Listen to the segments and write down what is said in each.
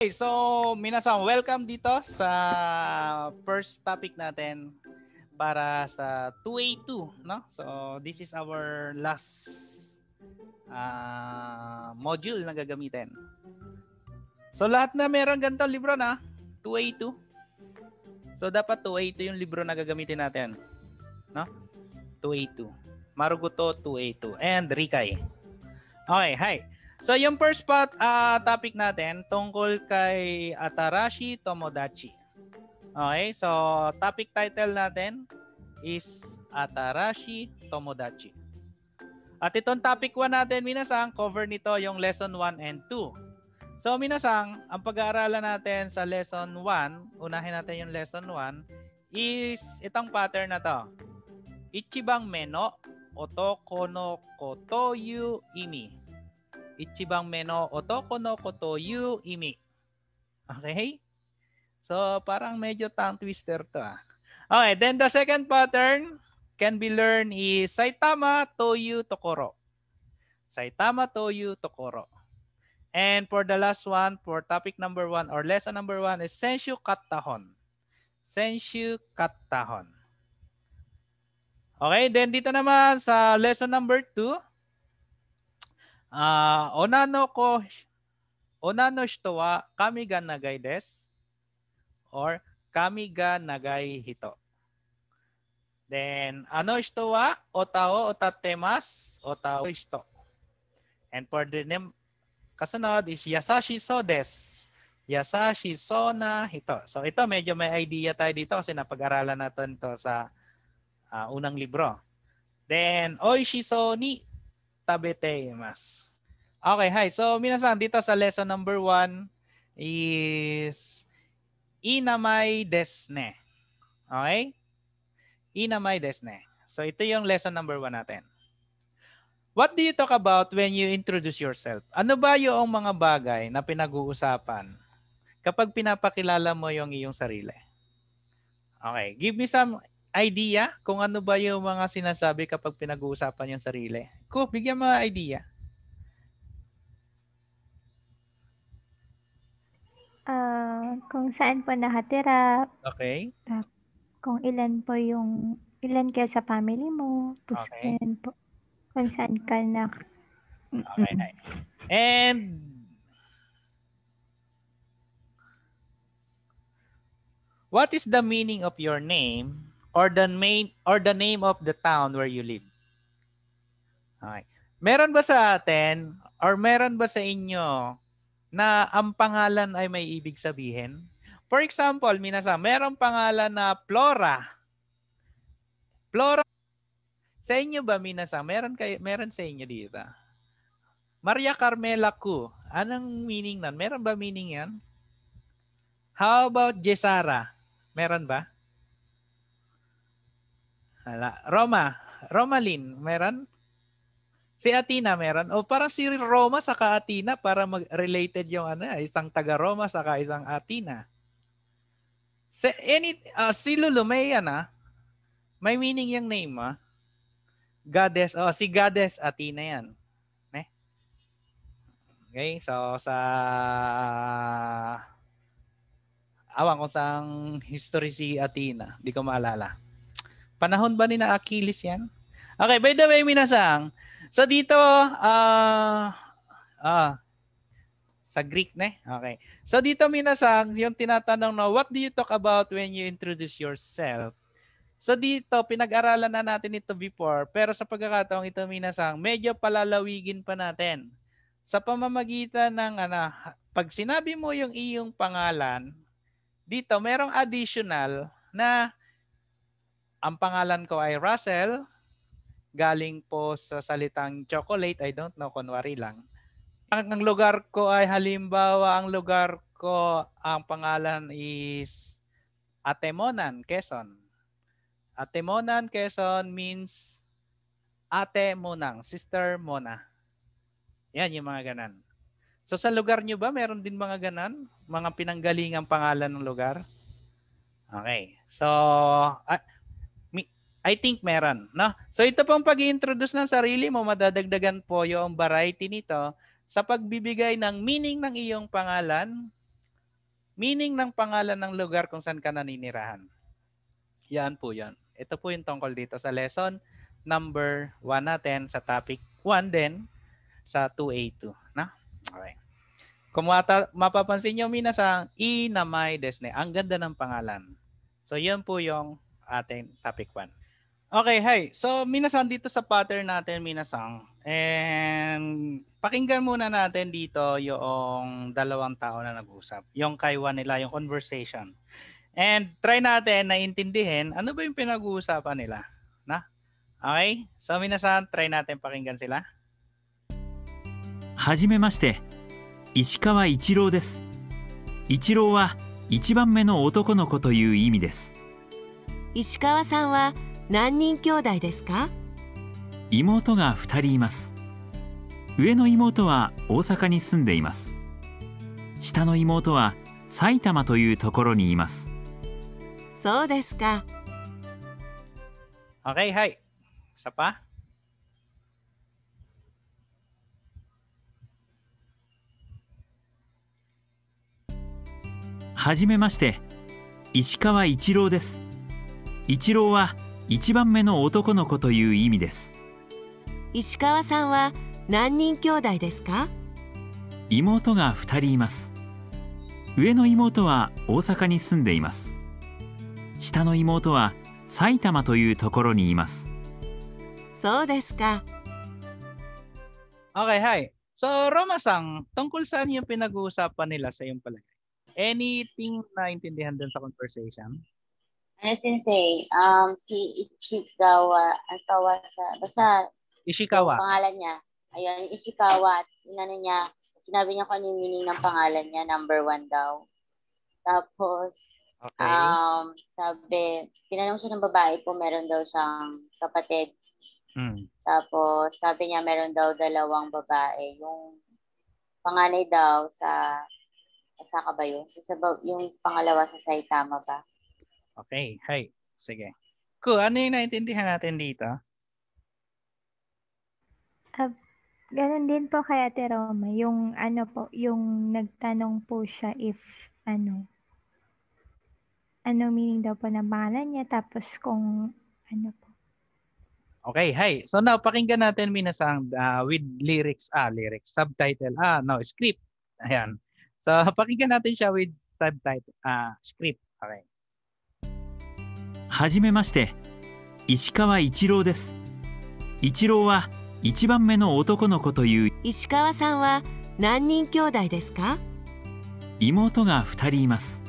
Okay, so minasan, welcome dito sa first topic natin para sa 2A2, no? So this is our last uh, module na gagamitin. So lahat na meron ganito libro na 2A2. So dapat 2A2 yung libro na gagamitin natin, no? 2A2. Marugoto 2A2 and Rikay. Okay, hi. So yung first spot uh, topic natin tungkol kay Atarashi Tomodachi. Okay, so topic title natin is Atarashi Tomodachi. At itong topic 1 natin, minasang, cover nito yung lesson 1 and 2. So minasang, ang pag-aaralan natin sa lesson 1, unahin natin yung lesson 1, is itong pattern na to. Ichibang meno otoko no kotoyu imi. Ichibang meno otoko no koto yu imi. Okay? So, parang medyo tongue twister to ah. Okay, then the second pattern can be learned is Saitama Toyu Tokoro. Saitama Toyu Tokoro. And for the last one, for topic number one or lesson number one is Senshu Kattahon. Senshu Kattahon. Okay, then dito naman sa lesson number two, Ah, ko wa nagai nagai or hito. Then ano ito wa? Otao otatemas, otao ito. And for the name, kasunod is yasashi so des. Yasashi so na ito. So ito medyo may idea tayo dito kasi napag-aralan natin to sa uh, unang libro. Then, oishi so ni tabeteimas. Okay, hi. So, minasan, dito sa lesson number one is inamay desne. Okay? Inamay desne. So, ito yung lesson number one natin. What do you talk about when you introduce yourself? Ano ba yung mga bagay na pinag-uusapan kapag pinapakilala mo yung iyong sarili? Okay, give me some idea kung ano ba yung mga sinasabi kapag pinag-uusapan yung sarili? Ko, bigyan mo idea. Uh, kung saan po nakatira. Okay. Uh, kung ilan po yung, ilan kayo sa family mo. Tapos okay. po, kung saan ka na. Mm-mm. Okay, nice. And What is the meaning of your name? or the main or the name of the town where you live. Okay. Meron ba sa atin or meron ba sa inyo na ang pangalan ay may ibig sabihin? For example, minasa, meron pangalan na Flora. Flora. Sa inyo ba minasa, meron kayo meron sa inyo dito? Maria Carmela ko. Anong meaning nan? Meron ba meaning 'yan? How about Jesara? Meron ba? Ala, Roma. Romaline, meron? Si Athena meron. O parang si Roma sa Athena para mag-related yung ano, ah, isang taga-Roma sa isang Athena. Si, any, uh, si Lulu, may yan ah. May meaning yung name ah. Goddess, oh si Goddess Athena yan. Ne? Okay, so sa Awang ko sa history si Athena, di ko maalala. Panahon ba ni na Achilles yan? Okay, by the way, minasang, so dito, ah, uh, uh, sa Greek na Okay. So dito minasang, yung tinatanong na, what do you talk about when you introduce yourself? So dito, pinag-aralan na natin ito before, pero sa pagkakataong ito minasang, medyo palalawigin pa natin. Sa pamamagitan ng, ano, pag sinabi mo yung iyong pangalan, dito merong additional na ang pangalan ko ay Russell. Galing po sa salitang chocolate. I don't know, kunwari lang. Ang, lugar ko ay halimbawa, ang lugar ko, ang pangalan is Atemonan, Quezon. Atemonan, Quezon means ate monang, sister mona. Yan yung mga ganan. So sa lugar nyo ba, meron din mga ganan? Mga pinanggalingang pangalan ng lugar? Okay. So, uh, I think meron, no? So ito pong pag-introduce ng sarili mo, madadagdagan po yung variety nito sa pagbibigay ng meaning ng iyong pangalan, meaning ng pangalan ng lugar kung saan ka naninirahan. Yan po yan. Ito po yung tungkol dito sa lesson number 1 natin sa topic 1 din sa 2A2, na? Okay. Kung mata, mapapansin nyo, Mina, sa Inamay e Desne, ang ganda ng pangalan. So, yan po yung ating topic 1. Okay, hi. So, Minasang dito sa pattern natin, Minasang. And pakinggan muna natin dito yung dalawang tao na nag-usap. Yung kaiwa nila, yung conversation. And try natin na intindihin ano ba yung pinag-uusapan nila. Na? Okay? So, Minasang, try natin pakinggan sila. Ishikawa Ichiro Ichiro desu. wa 1はじめまして、石川一郎です。一郎は一番目の男の子という意味です。石川さんは、何人兄弟ですか妹が2人います上の妹は大阪に住んでいます下の妹は埼玉というところにいますそうですか o k はいサ i Isa pa? h 石川一郎です一郎は一番目の男の子という意味です石川さんは何人兄弟ですか妹が2人います上の妹は大阪に住んでいます下の妹は埼玉というところにいますそうですか Okay, hi. So, Roma Sang, tungkol saan yung pinag-uusapan nila sa iyong palagay? Anything na intindihan d i n sa conversation? Ano sensei? Um, si Ichikawa, ang kawa sa, basta Ishikawa. pangalan niya. Ayun, Ishikawa. inano niya, sinabi niya kung ano yung meaning ng pangalan niya, number one daw. Tapos, okay. um, sabi, tinanong siya ng babae kung meron daw siyang kapatid. Mm. Tapos, sabi niya meron daw dalawang babae. Yung panganay daw sa, sa ba yun? Sa, yung pangalawa sa Saitama ba? Okay, hi. Sige. Ko, ano yung naintindihan natin dito? Uh, ganun din po kaya Ate Roma. Yung ano po, yung nagtanong po siya if ano, ano meaning daw po ng pangalan niya tapos kung ano po. Okay, hi. So now, pakinggan natin minasang uh, ah, with lyrics, ah, lyrics, subtitle, ah, no, script. Ayan. So, pakinggan natin siya with subtitle, ah, script. Okay. はじめまして石川一郎です一郎は一番目の男の子という石川さんは何人兄弟ですか妹が2人います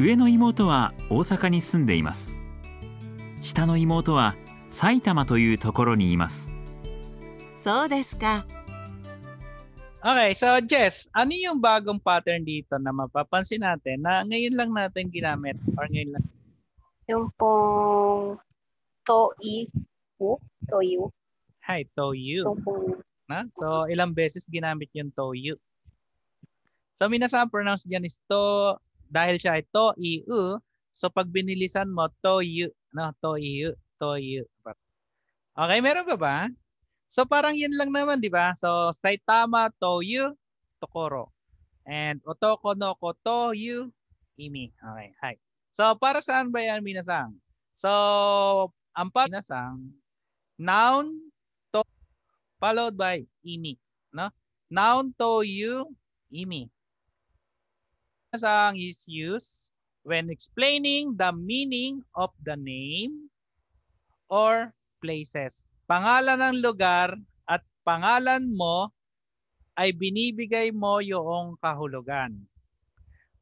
上の妹は大阪に住んでいます下の妹は埼玉というところにいますそうですか Okay, so Jess, ano yung bagong pattern dito na mapapansin natin na ngayon lang natin ginamit or ngayon lang yung pong Toiwu. Toiwu. Hi, Toiwu. Toiwu. Na? So, ilang beses ginamit yung to Toiwu. So, minasang pronounce dyan is to, dahil siya ay to-i-u, so pag binilisan mo, to Toiwu. No, To-i-u. Toiwu. Toiwu. Okay, meron pa ba? So, parang yan lang naman, di ba? So, Saitama, to Toiwu, Tokoro. And Otoko no Koto, Imi. Okay, hi. So, para saan ba yan, Minasang? So, ang pag Minasang, noun to followed by ini. No? Noun to you, ini. Minasang is used when explaining the meaning of the name or places. Pangalan ng lugar at pangalan mo ay binibigay mo yung kahulugan.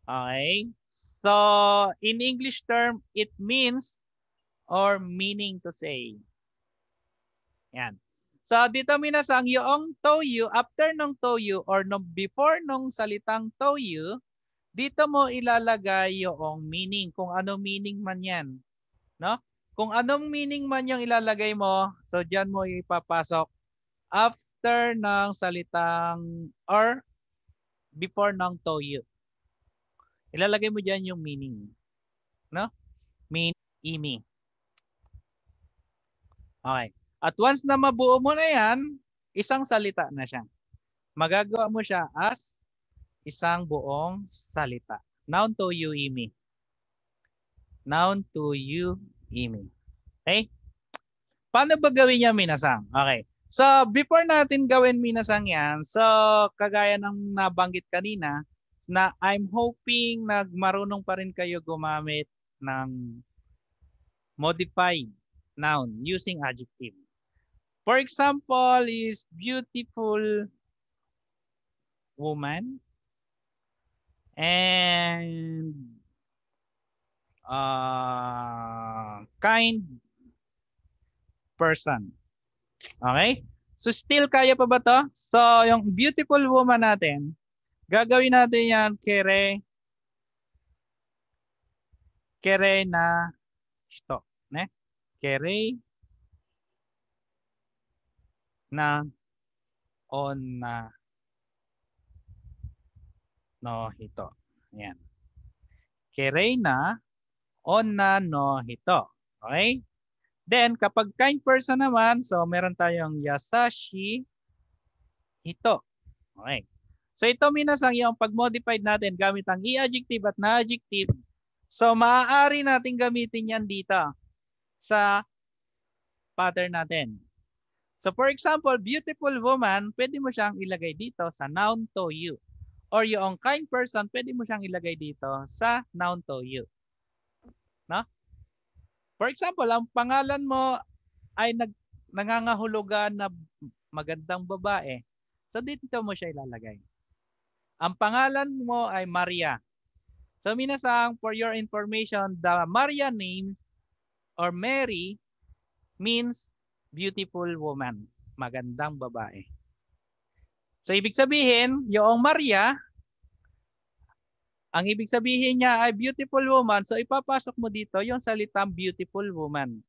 Okay? So in English term, it means or meaning to say. Yan. So dito minasang yung toyu, after nung toyu or nung before nung salitang toyu, dito mo ilalagay yung meaning, kung ano meaning man yan. No? Kung anong meaning man yung ilalagay mo, so dyan mo ipapasok after ng salitang or before ng toyu. Ilalagay mo dyan yung meaning. No? Mean, ini. Okay. At once na mabuo mo na yan, isang salita na siya. Magagawa mo siya as isang buong salita. Noun to you, Imi. Noun to you, Imi. Okay? Paano ba gawin niya, Minasang? Okay. So, before natin gawin minasang yan, so kagaya ng nabanggit kanina, na I'm hoping nagmarunong pa rin kayo gumamit ng modified noun using adjective. For example, is beautiful woman and uh, kind person. Okay? So still kaya pa ba to? So yung beautiful woman natin, Gagawin natin yan kere kere na ito. Ne? Kere na on na no hito. Ayan. Kere na on na no hito. Okay? Then, kapag kind person naman, so meron tayong yasashi hito. Okay. So ito minasang yung pag-modified natin gamit ang i-adjective at na-adjective. So maaari natin gamitin yan dito sa pattern natin. So for example, beautiful woman, pwede mo siyang ilagay dito sa noun to you. Or yung kind person, pwede mo siyang ilagay dito sa noun to you. No? For example, ang pangalan mo ay nag, nangangahulugan na magandang babae. So dito mo siya ilalagay. Ang pangalan mo ay Maria. So minasang, for your information, the Maria names or Mary means beautiful woman. Magandang babae. So ibig sabihin, yung Maria, ang ibig sabihin niya ay beautiful woman. So ipapasok mo dito yung salitang beautiful woman.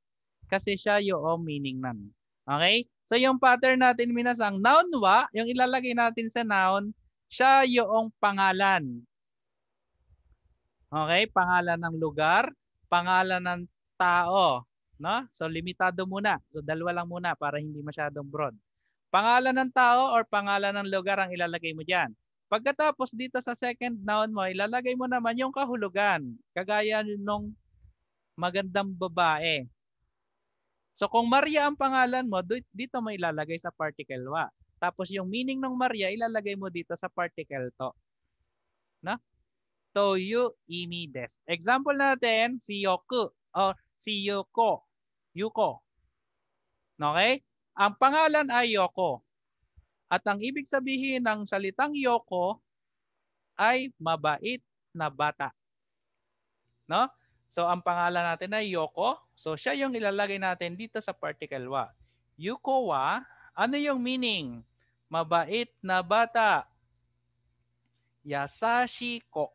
Kasi siya yung meaning nun. Okay? So yung pattern natin minasang noun wa, yung ilalagay natin sa noun, siya yung pangalan. Okay, pangalan ng lugar, pangalan ng tao, no? So limitado muna. So dalawa lang muna para hindi masyadong broad. Pangalan ng tao or pangalan ng lugar ang ilalagay mo diyan. Pagkatapos dito sa second noun mo, ilalagay mo naman yung kahulugan, kagaya nung magandang babae. So kung Maria ang pangalan mo, dito mo ilalagay sa particle wa. Tapos yung meaning ng Maria, ilalagay mo dito sa particle to. No? Toyu imi des. Example natin, si Yoku or si Yuko. Yuko. Okay? Ang pangalan ay Yoko. At ang ibig sabihin ng salitang Yoko ay mabait na bata. No? So ang pangalan natin ay Yoko. So siya yung ilalagay natin dito sa particle wa. Yuko wa, ano yung meaning? mabait na bata. Yasashi ko.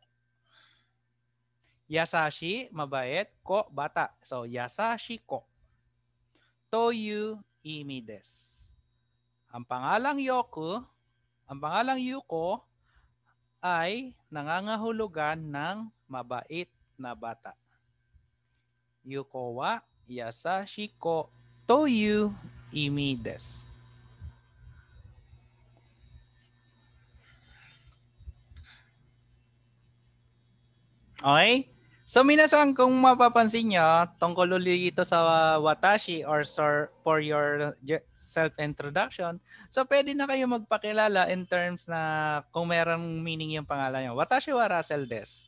Yasashi, mabait. Ko, bata. So, yasashi ko. Toyu imi desu. Ang pangalang Yoko, ang pangalang yuko ay nangangahulugan ng mabait na bata. Yuko wa yasashi ko toyu imi desu. Okay? So minasang kung mapapansin niyo tungkol ulit ito sa watashi or sir, for your self-introduction. So pwede na kayo magpakilala in terms na kung merong meaning yung pangalan niyo. Watashi wa Russell Des.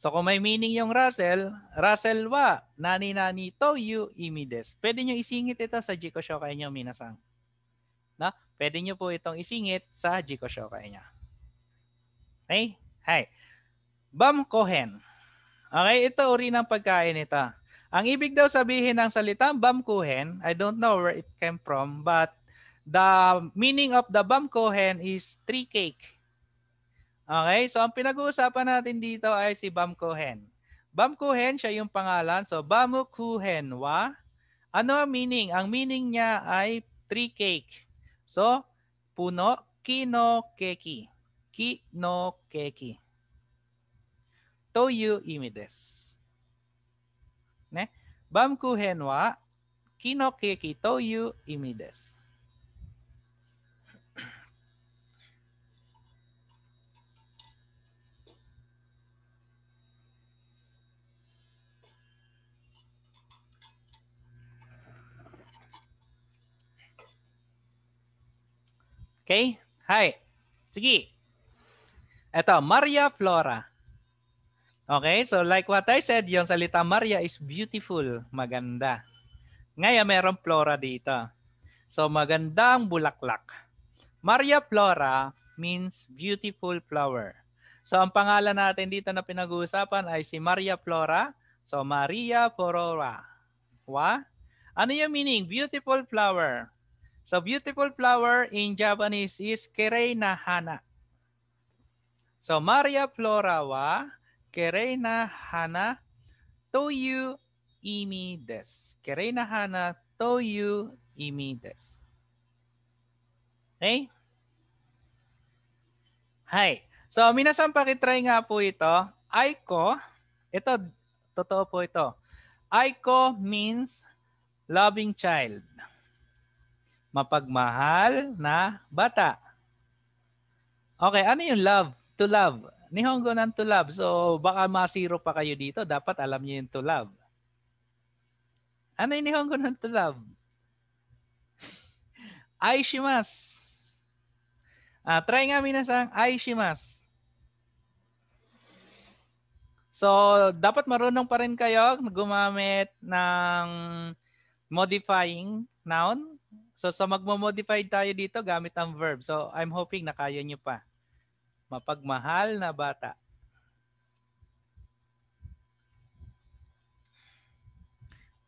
So kung may meaning yung Russell, Russell wa nani-nani to you imi imides. Pwede niyo isingit ito sa Jiko Shokai nyo minasang. Na? Pwede niyo po itong isingit sa Jiko Shokai nyo. Okay? Hi. Bam Cohen. Okay, ito uri ng pagkain ito. Ang ibig daw sabihin ng salitang bamkuhen, I don't know where it came from, but the meaning of the bamkuhen is tree cake. Okay, so ang pinag-uusapan natin dito ay si bamkuhen. Bamkuhen, siya yung pangalan. So, bamukuhen wa. Ano ang meaning? Ang meaning niya ay tree cake. So, puno, kino keki. Kino keki. という意味です。ね。バームクーヘンは木のケーキという意味です。Okay? はい。次。えっと、マリア・フローラ。Okay, so like what I said, yung salita Maria is beautiful, maganda. Ngayon, mayroong flora dito. So magandang bulaklak. Maria flora means beautiful flower. So ang pangalan natin dito na pinag-uusapan ay si Maria Flora. So Maria Flora. Wa? Ano yung meaning? Beautiful flower. So beautiful flower in Japanese is kirei na Hana. So Maria Flora wa Kereina Hana Toyu Imi des. Kereina Hana Toyu Imi des. Okay? Hi. So, minasan pakitry nga po ito. Aiko, ito, totoo po ito. Aiko means loving child. Mapagmahal na bata. Okay, ano yung love? To love. Nihongo ng to love. So baka masiro pa kayo dito. Dapat alam niyo yung to love. Ano yung Nihongo ng to love? Aishimas. Ah, try nga minasang Aishimas. So, dapat marunong pa rin kayo gumamit ng modifying noun. So, sa so magmo-modify tayo dito gamit ang verb. So, I'm hoping na kaya nyo pa mapagmahal na bata.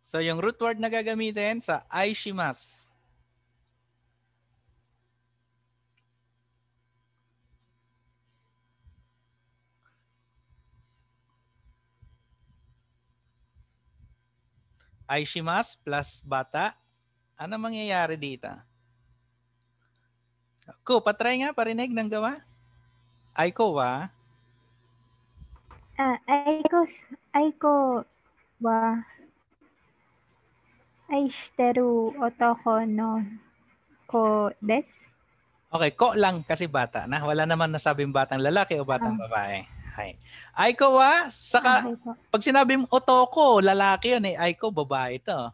So yung root word na gagamitin sa aishimas. Aishimas plus bata. Ano mangyayari dito? Ko, patry nga parinig ng gawa. Aiko wa? Ah, Aiko, Aiko wa aishiteru otoko no ko des? Okay, ko lang kasi bata na. Wala naman nasabing batang lalaki o batang ah. babae. Hi. Aiko wa, saka ah, pag sinabi mo otoko, lalaki yun eh. Aiko, babae to.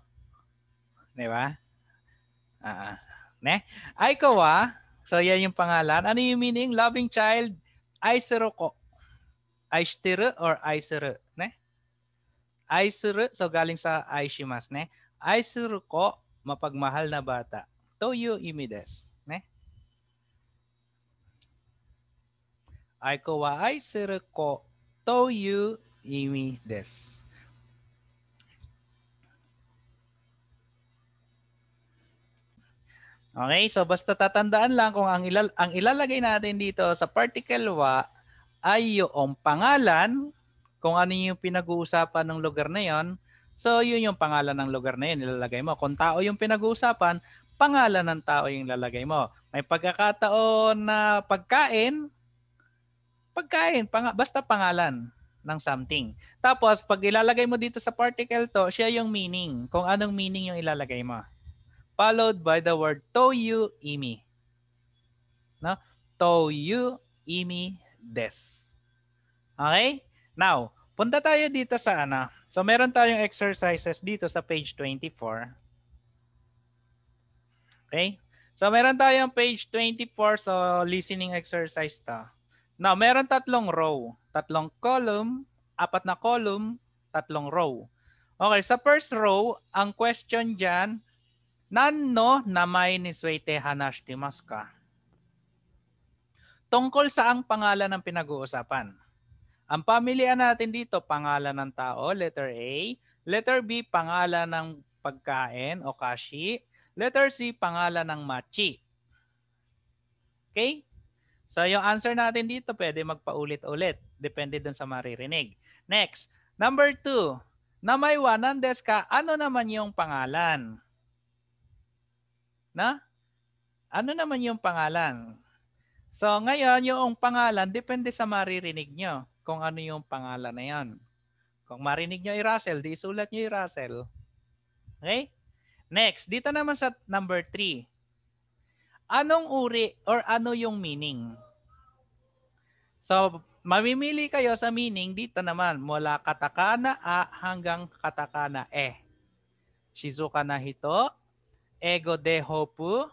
Di ba? Ah, ah, ne? Aiko wa, so yan yung pangalan. Ano yung meaning? Loving child, 愛する子。愛してる or 愛するね。愛する so galing sa 愛しますね。愛する子、mapagmahal na bata. To you 意味です。ね。愛子は愛する子という意味です。Okay, so basta tatandaan lang kung ang, ilal- ang ilalagay natin dito sa particle wa ay yung pangalan, kung ano yung pinag-uusapan ng lugar na yon. So yun yung pangalan ng lugar na yun ilalagay mo. Kung tao yung pinag-uusapan, pangalan ng tao yung ilalagay mo. May pagkakataon na pagkain, pagkain, pang- basta pangalan ng something. Tapos pag ilalagay mo dito sa particle to, siya yung meaning, kung anong meaning yung ilalagay mo followed by the word toyu imi. No? Toyu imi des. Okay? Now, punta tayo dito sa ano. So meron tayong exercises dito sa page 24. Okay? So meron tayong page 24 so listening exercise ta. Now, meron tatlong row, tatlong column, apat na column, tatlong row. Okay, sa first row, ang question diyan, Nan no namay ni Suete Hanash Timaska. Tungkol sa ang pangalan ng pinag-uusapan. Ang pamilya natin dito, pangalan ng tao, letter A. Letter B, pangalan ng pagkain o kashi. Letter C, pangalan ng machi. Okay? So yung answer natin dito pwede magpaulit-ulit depende dun sa maririnig. Next, number two. Namay wanan ka, ano naman yung pangalan? Na? Ano naman yung pangalan? So ngayon, yung pangalan, depende sa maririnig nyo kung ano yung pangalan na yan. Kung marinig nyo i-Russell, di isulat nyo i-Russell. Okay? Next, dito naman sa number 3. Anong uri or ano yung meaning? So, mamimili kayo sa meaning dito naman mula katakana a hanggang katakana e. Shizuka na hito, Ego de Hopu,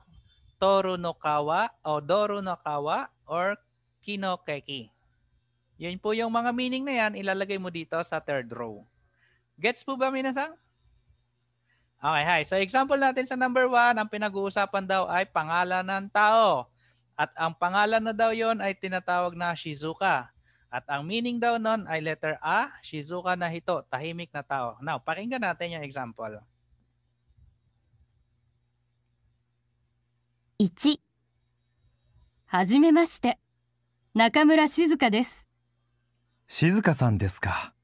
Toru no Kawa, o Doru no Kawa, or Kinokeki. Yun po yung mga meaning na yan, ilalagay mo dito sa third row. Gets po ba minasang? Okay, hi. So example natin sa number one, ang pinag-uusapan daw ay pangalan ng tao. At ang pangalan na daw yon ay tinatawag na Shizuka. At ang meaning daw nun ay letter A, Shizuka na hito, tahimik na tao. Now, pakinggan natin yung example. 1はじめまして中村静香です静香さんですか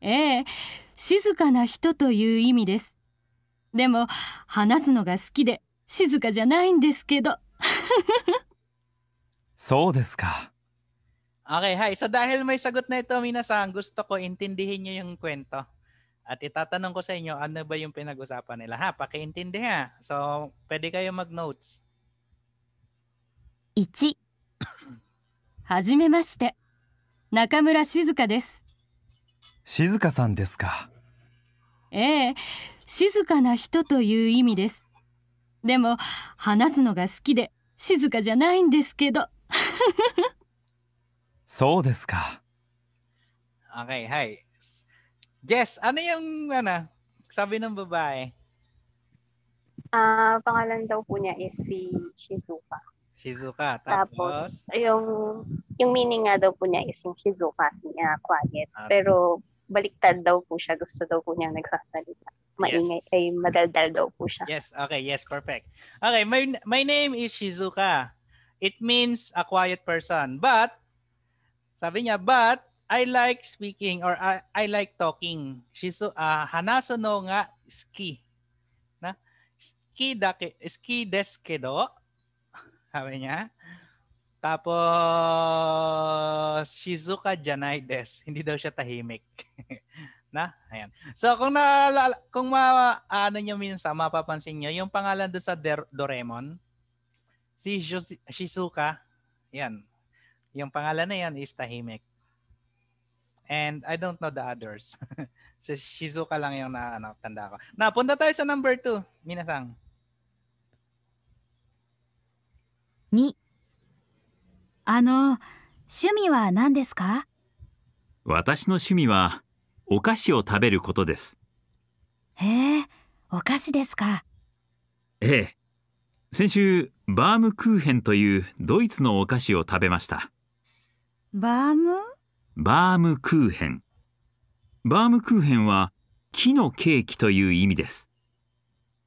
ええ静かな人という意味ですでも話すのが好きで静かじゃないんですけどそうですか Okay, hi. So dahil may sagot na ito, Minasang, gusto ko intindihin niyo yung kwento. At itatanong ko sa inyo, ano ba yung pinag-usapan nila? Ha, pakiintindi ha. So, pwede kayo mag-notes. 1. はじめまして。中村静香です。静香さんですか。ええ、静かな人という意味です。でも、話すのが好きで、静かじゃないんですけど。そうですか。Okay, hi. Yes, ano yung ano, sabi ng babae? Ah, uh, pangalan daw po niya is si Shizuka. Shizuka. Tapos, tapos yung yung meaning nga daw po niya is yung Shizuka, niya uh, quiet. At, ah. Pero baliktad daw po siya. Gusto daw po niya nagsasalita. Maingay, yes. ay madaldal daw po siya. Yes, okay, yes, perfect. Okay, my, my name is Shizuka. It means a quiet person. But, sabi niya, but, I like speaking or I, I like talking. Shizu, uh, ah, hanasu no nga ski. Na? Ski dake, ski desu kedo. Sabi niya. Tapos, Shizuka Janai des. Hindi daw siya tahimik. na? Ayan. So, kung na kung ma, ano niyo minsan, mapapansin niyo, yung pangalan doon sa Der- Doraemon, si Shizuka, yan. Yung pangalan na yan is tahimik. And I don't know the others. so Shizuka lang yung na, ano, tanda ko. Na, punta tayo sa number 2. Minasang. 2. あの、趣味は何ですか私の趣味はお菓子を食べることです。へえ、お菓子ですか。ええ。先週、バームクーヘンというドイツのお菓子を食べました。バームバームクーヘンバームクーヘンは木のケーキという意味です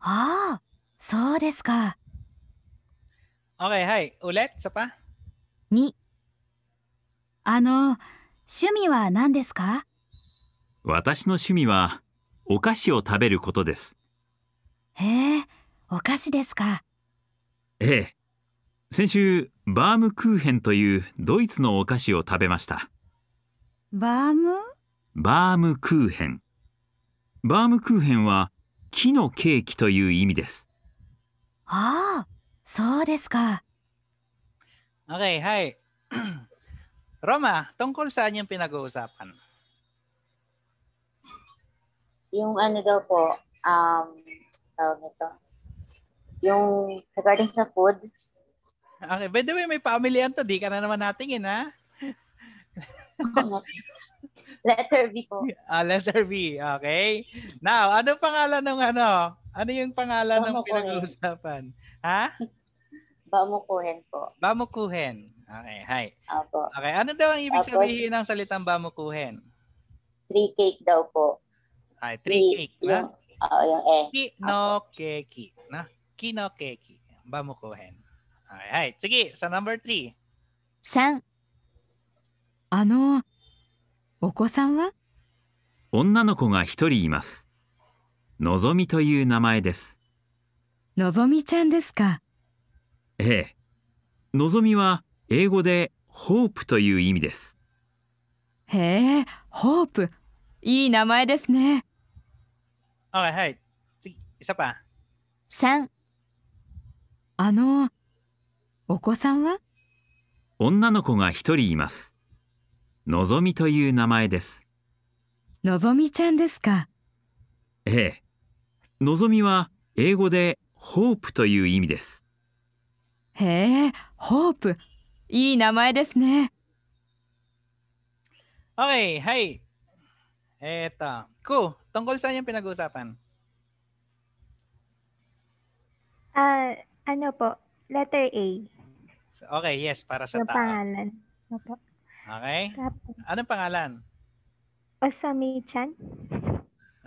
ああそうですか Okay, hi. u l 2あの趣味は何ですか私の趣味はお菓子を食べることですへえお菓子ですかええ先週バームクーヘンというドイツのお菓子を食べましたバームバームクーヘンバームクーヘンは木のケーキという意味ですああそうですか Okay, hi Roma, tungkol saan yung pinag-uusapan? Yung ano daw po, um, tawag nito, yung regarding sa food. Okay, by the way, may pamilyan to, di ka na naman natingin, ha? letter V po. Uh, letter V, okay. Now, ano pangalan ng ano? Ano yung pangalan ng pinag-uusapan? Ha? Bamukuhen po. Bamukuhen. Okay, hi. Opo. Okay, ano daw ang ibig Opo. sabihin ng salitang bamukuhen? Three cake daw po. Ay, three, cake, yung, ah, na? Oo, oh, yung eh. Kinokeki, na? Kinokeki. Bamukuhen. Okay, hi. Sige, sa number three. San. あのお子さんは女の子が一人いますのぞみという名前ですのぞみちゃんですかええのぞみは英語でホープという意味ですへえホープいい名前ですねはいはい次サパン。3あのお子さんは女の子が一人いますのぞみという名前ですのぞみちゃんですかええのぞみは英語でホープという意味ですへえホープいい名前ですねはいはいえっとこうとんこりさんやピナグーサパンあああのぽ letter A Okay, yes, para sa tao. Ang pangalan. Opo. Okay? Anong pangalan? Asami Chan.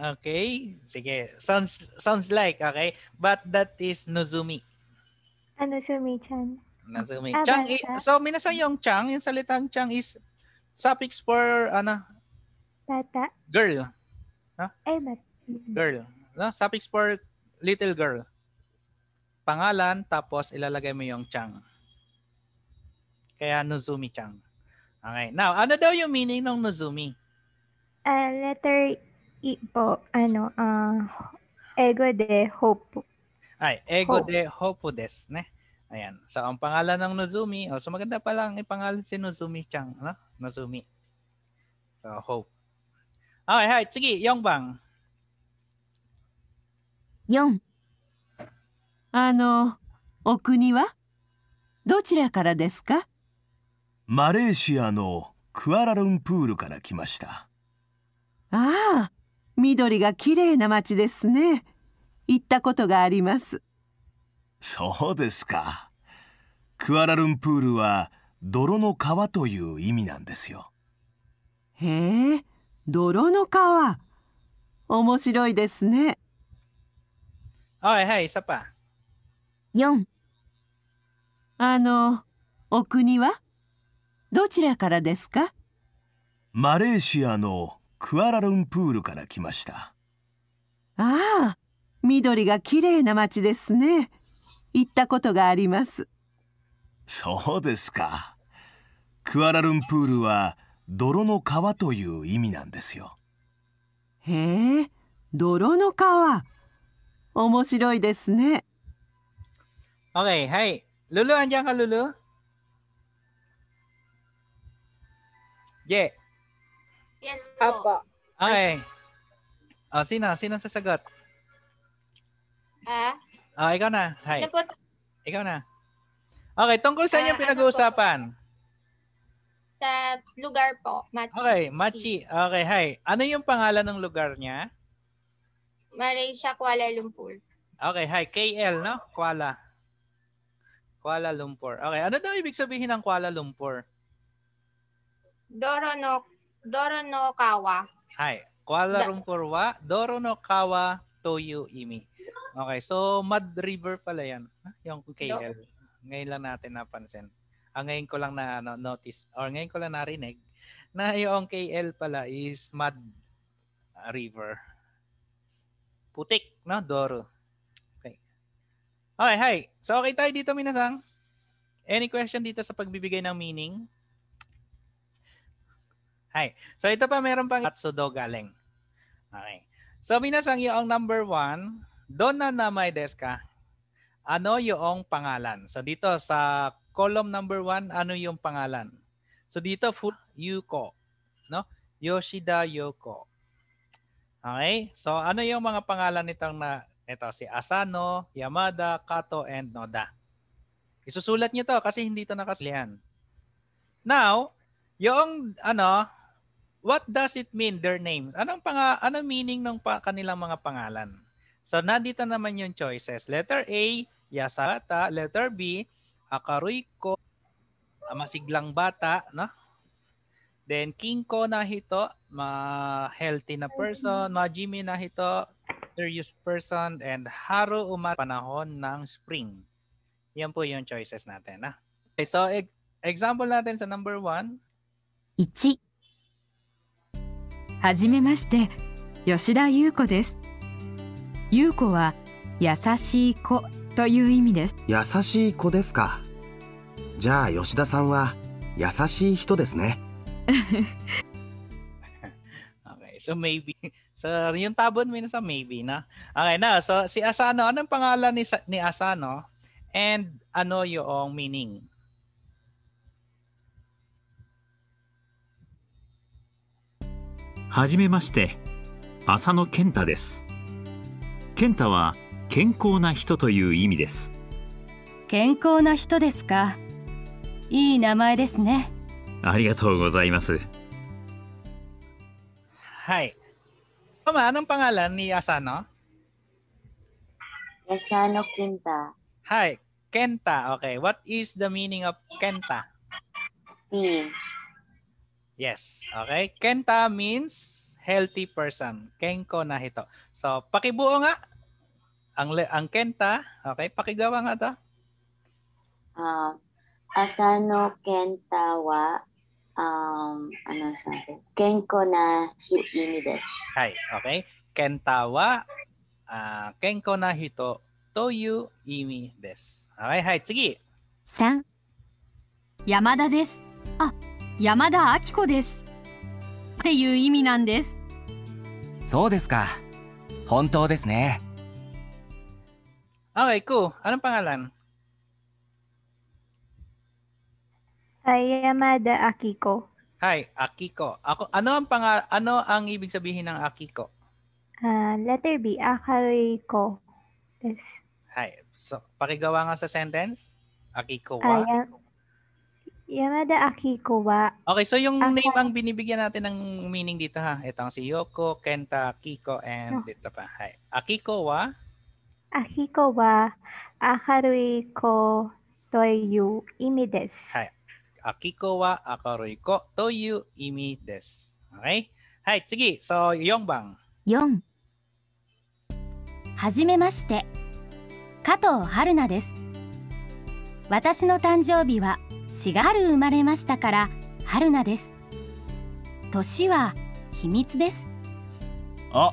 Okay. Sige. Sounds sounds like, okay? But that is Nozumi. Ano Nozumi Chan. Ah, Nozumi. Chan. Chang, i- so minasa yung Chang, yung salitang Chang is suffix for ano? Bata. Girl. Huh? Eh, but. Girl. No? Suffix for little girl. Pangalan, tapos ilalagay mo yung Chang. Kaya Nozumi Chang. Okay. Now, ano daw yung meaning ng Nozumi? Uh, letter E po. Ano, uh, ego de hope. Ay, ego hope. de hopo des, ne? Ayan. So, ang pangalan ng Nozumi, oh, so maganda pa lang ipangalan si Nozumi Chang, ano? Nozumi. So, hope. Okay, hi. Sige, yung bang. Yung. Ano, o kuni wa? Dochira kara ka? マレーシアのクアラルンプールから来ましたああ緑が綺麗な街ですね行ったことがありますそうですかクアラルンプールは泥の川という意味なんですよへえ泥の川面白いですねはいはいサッパ4あのお国はどちらからですかマレーシアのクアラルンプールから来ましたああ緑が綺麗な街ですね行ったことがありますそうですかクアラルンプールは泥の川という意味なんですよへえ泥の川面白いですね o k はいルルアン u l u a ルルル Ye. Yes po. Apo. Okay. Oh, sino? Sino ang sasagot? Ha? Oh, ikaw na. Hi. Sino po? Ikaw na. Okay, tungkol sa ah, inyong Ah, pinag-uusapan. Sa lugar po. Machi. Okay, Machi. Okay, hi. Ano yung pangalan ng lugar niya? Malaysia, Kuala Lumpur. Okay, hi. KL, no? Kuala. Kuala Lumpur. Okay, ano daw ibig sabihin ng Kuala Lumpur? Dorono Doronokawa. Hi. Kuala Lumpur wa Doronokawa, Toyo Imi. Okay, so Mud River pala yan. Ah, yung KL. No. Ngayon lang natin napansin. Ang ah, ngayon ko lang na ano, notice or ngayon ko lang narinig na yung KL pala is Mud River. Putik, no? Doro. Okay. Okay, hi. So okay tayo dito minasang. Any question dito sa pagbibigay ng meaning? Hi. So ito pa meron pang Katsudo galing. Okay. So minasang yung number one, doon na namay deska, ano yung pangalan? So dito sa column number one, ano yung pangalan? So dito, food, Yuko. No? Yoshida Yoko. Okay? So ano yung mga pangalan nitong na ito si Asano, Yamada, Kato, and Noda. Isusulat niyo to kasi hindi to nakasilihan. Now, yung ano, what does it mean their names? Anong pang anong meaning ng pa, kanilang mga pangalan? So nandito naman yung choices. Letter A, Yasata, letter B, Akaruiko, masiglang bata, no? Then Kinko na hito, ma healthy na person, ma Jimmy na hito, serious person and Haru umat panahon ng spring. Yan po yung choices natin, ha? Ah. Okay, so e- example natin sa number one. 1はじめまして吉田優子です優子は優しい子という意味です優しい子ですかじゃあ吉田さんは優しい人ですね okay, so maybe So, yung tabon mo sa maybe na. Okay na. So, si Asano, anong pangalan ni, ni Asano? And ano yung meaning? はじめまして浅野健太です健太は健康な人という意味です健康な人ですかいい名前ですねありがとうございます Hi Mama, anong pangalan ni Asano? Asano Kenta. Hi, Kenta. Okay, what is the meaning of Kenta? Steve. Yes. Okay. Kenta means healthy person. Kenko na hito. So, pakibuo nga. Ang, ang kenta. Okay. Pakigawa nga to. Uh, ah, asano kenta wa um, ano sabi? Kenko na ini desu. Hi. Okay. Kenta wa uh, kenko na hito toyu imi desu. Okay. Hi. Tsugi. 3. 山田です。あ、山田明子ですっていう意味なんですそうですか本当ですね Okay, cool. Anong pangalan? Hi, Yamada Akiko. Hi, Akiko. Ako, ano ang panga, ano ang ibig sabihin ng Akiko? Uh, letter B, Akariko. Yes. Hi. So, pakigawa nga sa sentence. Akiko wa. I am, Yamada Akiko wa. Okay, so yung Ako. name ang binibigyan natin ng meaning dito ha. Ito ang si Yoko, Kenta, Kiko, and no. Ah. dito pa. Hi. Akiko wa? Akiko wa akarui ko toyu imi desu. Hi. Akiko wa akarui ko toyu imi desu. Okay? Hi, sige. So, yung bang? Yung. desu. 私の誕生日は4月生まれましたから春菜です年は秘密ですあ、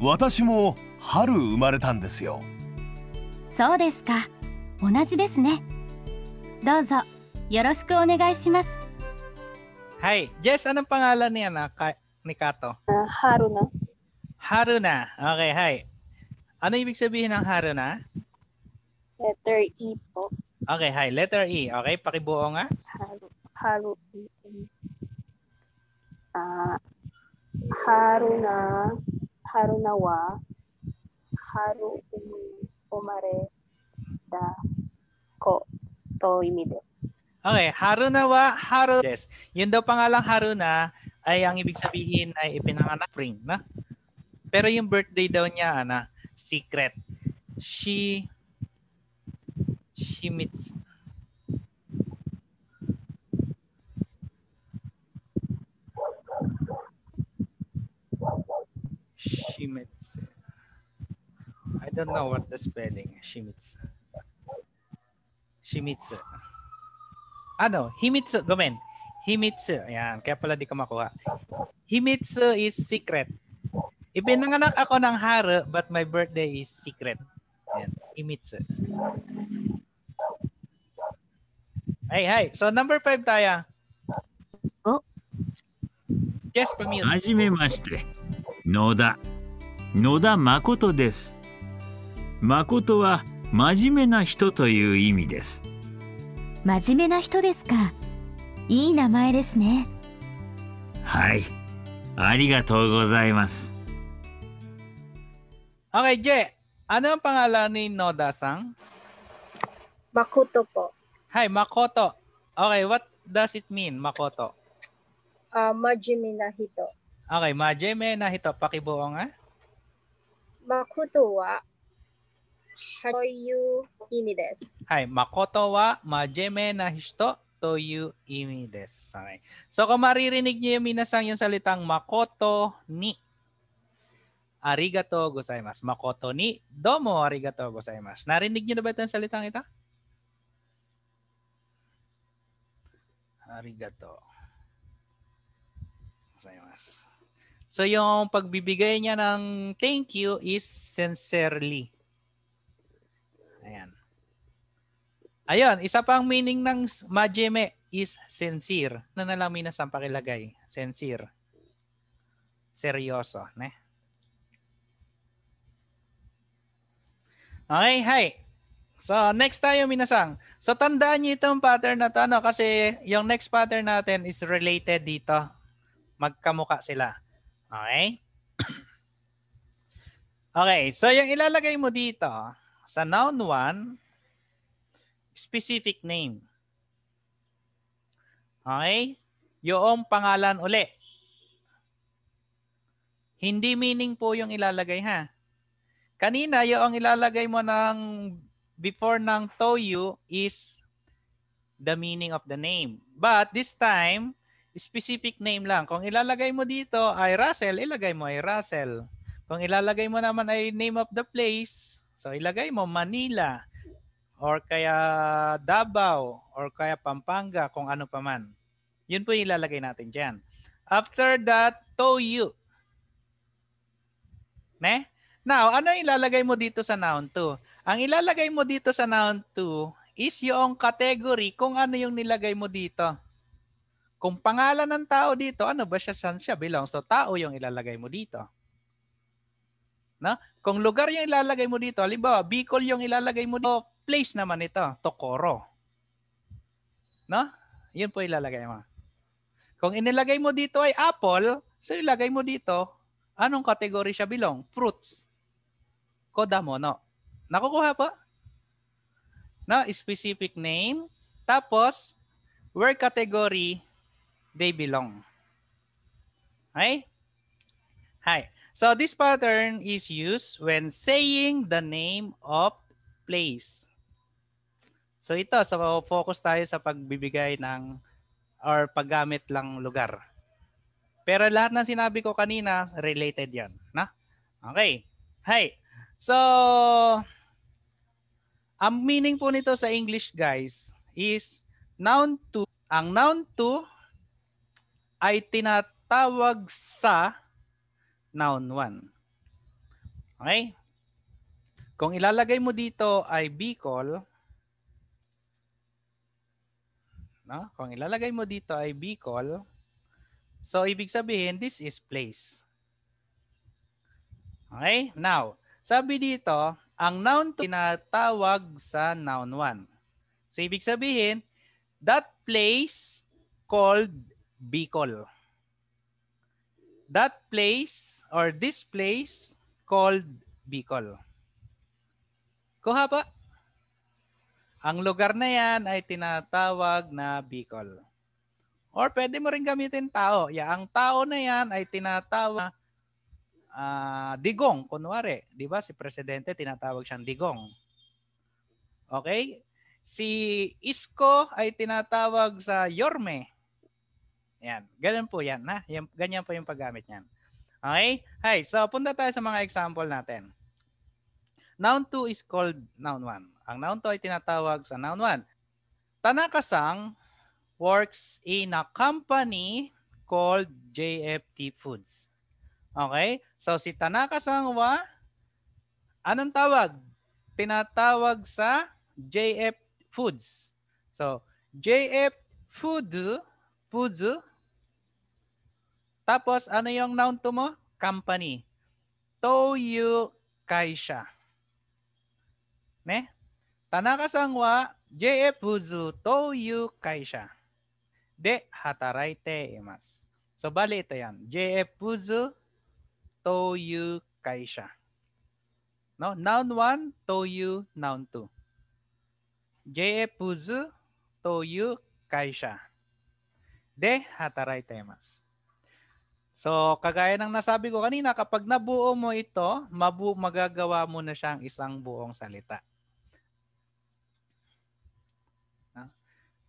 私も春生まれたんですよそうですか同じですねどうぞよろしくお願いします Hi, Jess, anong pangalan ni, ano, ka, ni Kato? Uh, Haruna. Haruna. Okay, hi. Ano ibig sabihin ng Haruna? Letter E po. Okay, hi. Letter E. Okay, pakibuo nga. Haru. Haru. Uh, ah, haruna. Harunawa. Haru umare da ko To. Imide. Okay, Haruna wa Haru des. Yun daw pangalang Haruna ay ang ibig sabihin ay ipinanganak rin, na? Pero yung birthday daw niya, ana, secret. She Shimitz. Shimitz. I don't know what the spelling. Shimitz. Shimitz. Ano? Ah, Himitz. Gomen. Himitz. Ayan. Kaya pala di ko makuha. Himitz is secret. Ibinanganak ako ng haro but my birthday is secret. Ayan. Himitz. Hey, hi. So number five tayo. Oh. Yes, Pamir. はじめまして。野田。野田誠です。誠は真面目な人という意味です。真面目な人ですか。いい名前ですね。はい。ありがとうございます。Okay, Jay. Ano ang pangalan ni Noda-san? Makoto po. Hi, Makoto. Okay, what does it mean, Makoto? Uh, Majime na hito. Okay, Majime na Nahito. Pakibuo nga. Makoto wa Toyu imi desu. Hi, Makoto wa Majime na Nahito Toyu imi desu. Okay. So kung maririnig niyo yung minasang yung salitang Makoto ni Arigato gozaimasu. Makoto ni domo arigato gozaimasu. Narinig niyo na ba itong salitang ito? Arigato. Gozaimasu. So yung pagbibigay niya ng thank you is sincerely. Ayan. Ayun, isa pang meaning ng majeme is sincere. Na nalamin na sa pakilagay. Sincere. Seryoso. Ne? Okay, hi. So, next tayo, Minasang. So, tandaan niyo itong pattern na to, no? kasi yung next pattern natin is related dito. Magkamuka sila. Okay? Okay, so yung ilalagay mo dito sa noun 1, specific name. Okay? Yung pangalan uli. Hindi meaning po yung ilalagay ha. Kanina, yung ilalagay mo ng before ng Toyu is the meaning of the name. But this time, specific name lang. Kung ilalagay mo dito ay Russell, ilagay mo ay Russell. Kung ilalagay mo naman ay name of the place, so ilagay mo Manila or kaya Davao or kaya Pampanga kung ano pa man. Yun po yung ilalagay natin dyan. After that, Toyu. Ne? Now, ano ilalagay mo dito sa noun 2? Ang ilalagay mo dito sa noun 2 is yung category kung ano yung nilagay mo dito. Kung pangalan ng tao dito, ano ba siya, saan siya belongs? So tao yung ilalagay mo dito. No? Kung lugar yung ilalagay mo dito, halimbawa Bicol yung ilalagay mo dito, place naman ito, Tokoro. No? Yun po ilalagay mo. Kung inilagay mo dito ay apple, so ilagay mo dito, anong kategory siya belong? Fruits. Kodamono. Nakukuha po? No, specific name. Tapos, where category they belong. Okay? Hi. So this pattern is used when saying the name of place. So ito, sa so focus tayo sa pagbibigay ng or paggamit lang lugar. Pero lahat ng sinabi ko kanina, related yan. Na? Okay. Hi. So, ang meaning po nito sa English, guys, is noun to. Ang noun to ay tinatawag sa noun one. Okay? Kung ilalagay mo dito ay be call, no? Kung ilalagay mo dito ay be call, so ibig sabihin this is place. Okay? Now, sabi dito, ang noun 2 tinatawag sa noun one. So ibig sabihin, that place called Bicol. That place or this place called Bicol. Kuha pa. Ang lugar na yan ay tinatawag na Bicol. Or pwede mo rin gamitin tao. Yeah, ang tao na yan ay tinatawag na uh, digong kunwari, 'di ba? Si presidente tinatawag siyang digong. Okay? Si Isko ay tinatawag sa yorme. Yan. ganyan po 'yan, ha? Yan, ganyan po yung paggamit niyan. Okay? Hi. So punta tayo sa mga example natin. Noun 2 is called noun 1. Ang noun 2 ay tinatawag sa noun 1. Tanaka-sang works in a company called JFT Foods. Okay? So si tanaka Sangwa, anong tawag? Tinatawag sa JF Foods. So JF Food Foods tapos ano yung noun to mo? Company. Toyu Kaisha. Ne? Tanaka-san wa JF Foods Toyu Kaisha. De hataraite imasu. So bali ito yan. JF Foods toyu kaisha. No, noun 1, toyu noun 2. JF Puzu, toyu kaisha. De hatarai temas. So, kagaya ng nasabi ko kanina, kapag nabuo mo ito, mabu magagawa mo na siyang isang buong salita.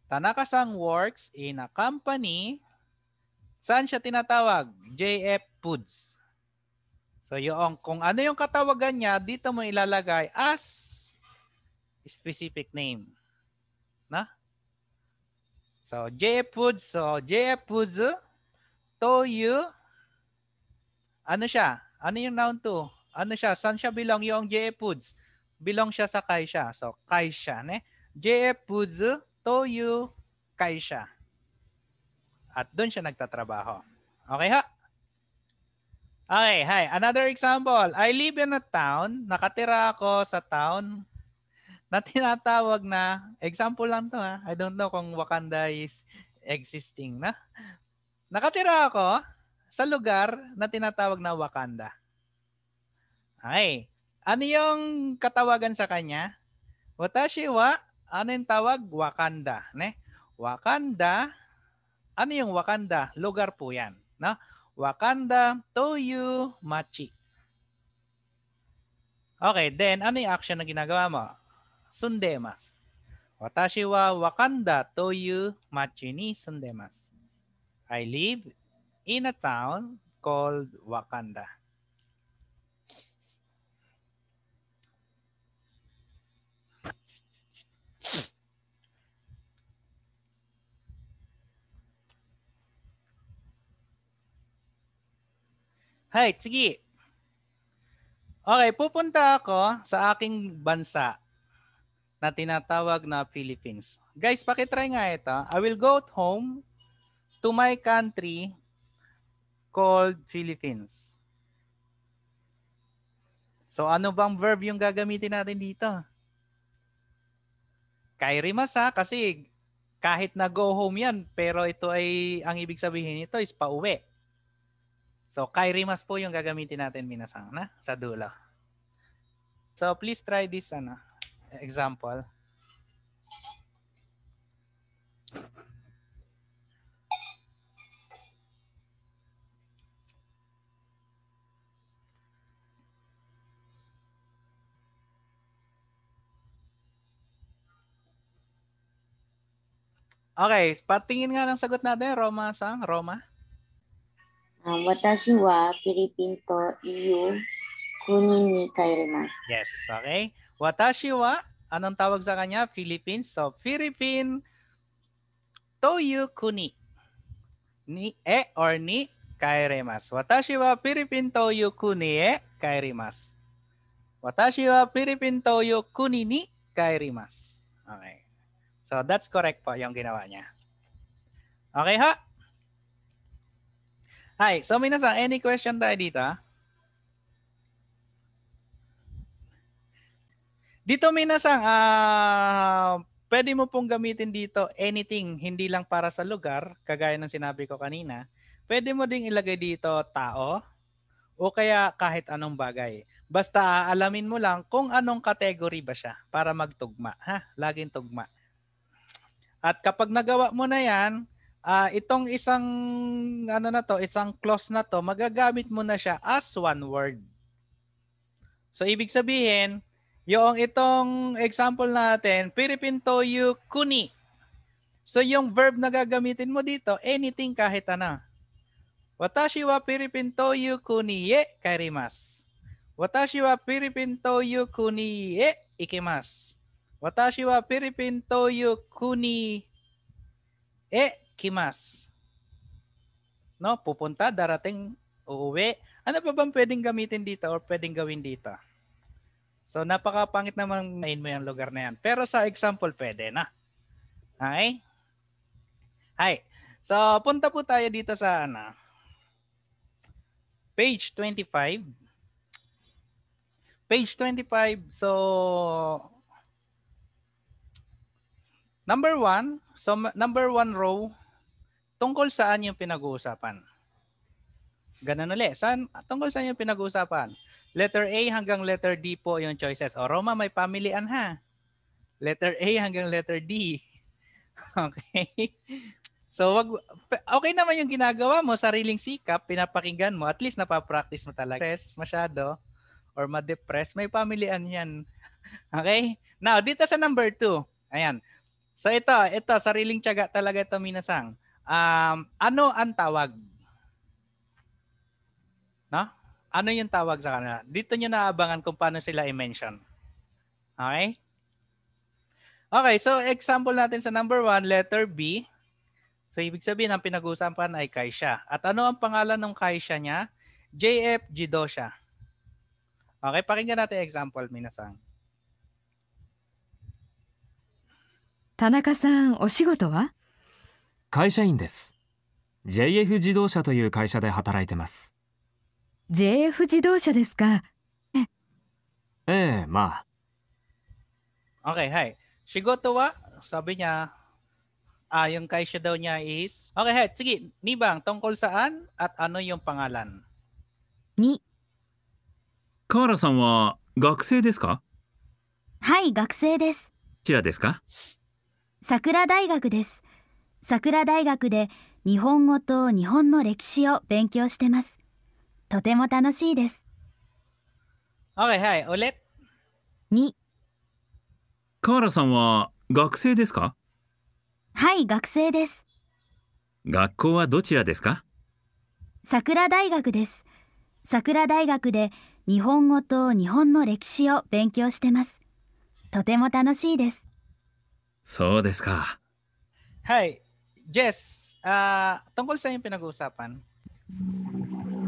Tanaka-sang works in a company. Saan siya tinatawag? JF Foods. So yung kung ano yung katawagan niya, dito mo ilalagay as specific name. Na? So JF Foods, so JF Foods, Toyu, ano siya? Ano yung noun to? Ano siya? San siya belong yung JF Foods? Belong siya sa Kaisha. So Kaisha, ne? JF Foods, Toyu, Kaisha. At doon siya nagtatrabaho. Okay ha? Okay, hi. Another example. I live in a town. Nakatira ako sa town na tinatawag na, example lang to ha. I don't know kung Wakanda is existing na. Nakatira ako sa lugar na tinatawag na Wakanda. Okay. Ano yung katawagan sa kanya? Watashi wa, ano yung tawag? Wakanda. Ne? Wakanda. Ano yung Wakanda? Lugar po yan. No? Wakanda Toyu Machi. Okay, then ano yung action na ginagawa mo? Sundemas. Watashi wa Wakanda Toyu Machi ni sundemas. I live in a town called Wakanda. Hay, sige. Okay, pupunta ako sa aking bansa na tinatawag na Philippines. Guys, pakitry nga ito. I will go home to my country called Philippines. So ano bang verb yung gagamitin natin dito? Kairimas ha, kasi kahit na go home yan, pero ito ay, ang ibig sabihin nito is pauwi. So, Kyrie mas po yung gagamitin natin minasang na sa dulo. So, please try this ano, example. Okay, patingin nga ng sagot natin, Roma sang Roma watashi wa Philippine to iu e kuni ni kaerimasu. Yes, okay. Watashi wa, anong tawag sa kanya? Philippines. So, Philippine to iu e kuni. Ni e or ni kaerimasu. Watashi wa Philippine to iu e kuni e kaerimasu. Watashi wa Philippine to iu kuni ni kaerimasu. Okay. So, that's correct po yung ginawa niya. Okay ha? so はい。So, any question dito? Ah? Dito minasang, uh, ah, pwede mo pong gamitin dito anything, hindi lang para sa lugar, kagaya ng sinabi ko kanina. Pwede mo ding ilagay dito tao o kaya kahit anong bagay. Basta alamin mo lang kung anong category ba siya para magtugma. Ha? Laging tugma. At kapag nagawa mo na yan, uh, itong isang ano na to, isang clause na to, magagamit mo na siya as one word. So ibig sabihin, yung itong example natin, Piripinto yu kuni. So yung verb na gagamitin mo dito, anything kahit ana. Watashi wa Piripinto yu kuni ye karimas. Watashi wa Piripinto yu kuni ye ikimas. Watashi wa Piripinto yu kuni e kimas. No, pupunta, darating, uuwi. Ano pa bang pwedeng gamitin dito or pwedeng gawin dito? So napakapangit naman main mo yung lugar na yan. Pero sa example, pwede na. Okay? Hi. So punta po tayo dito sa ano, page 25. Page 25. So number one, so number one row, tungkol saan yung pinag-uusapan? Ganun ulit. Saan, tungkol saan yung pinag-uusapan? Letter A hanggang letter D po yung choices. O Roma, may pamilyan ha. Letter A hanggang letter D. Okay? So wag okay naman yung ginagawa mo, sariling sikap, pinapakinggan mo, at least napapractice mo talaga. Stress masyado or ma-depress, may pamilyan 'yan. Okay? Now, dito sa number 2. Ayan. So ito, ito sariling tiyaga talaga ito minasang. Um, ano ang tawag? No? Ano yung tawag sa kanila? Dito nyo naabangan kung paano sila i-mention. Okay? Okay, so example natin sa number 1, letter B. So ibig sabihin ang pinag-uusapan ay Kaisha. At ano ang pangalan ng Kaisha niya? JF Jidosha. Okay, pakinggan natin example minasang. wa? 会社員です JF 自動車という会社で働いてます JF 自動車ですかええまあ OK はい仕事はサビニャあ、ヨンカイシャドニャイスはい次ニバトンコルサアンアッアンパンアラン2カワラさんは学生ですかはい学生ですこちらですか桜大学です桜大学で日本語と日本の歴史を勉強してます。とても楽しいです。Okay, hi, ulit. 2河原さんは学生ですかはい、学生です。学校はどちらですか桜大学です。桜大学で日本語と日本の歴史を勉強してます。とても楽しいです。そうですか。はい、Jess, uh, tungkol sa yung pinag-uusapan?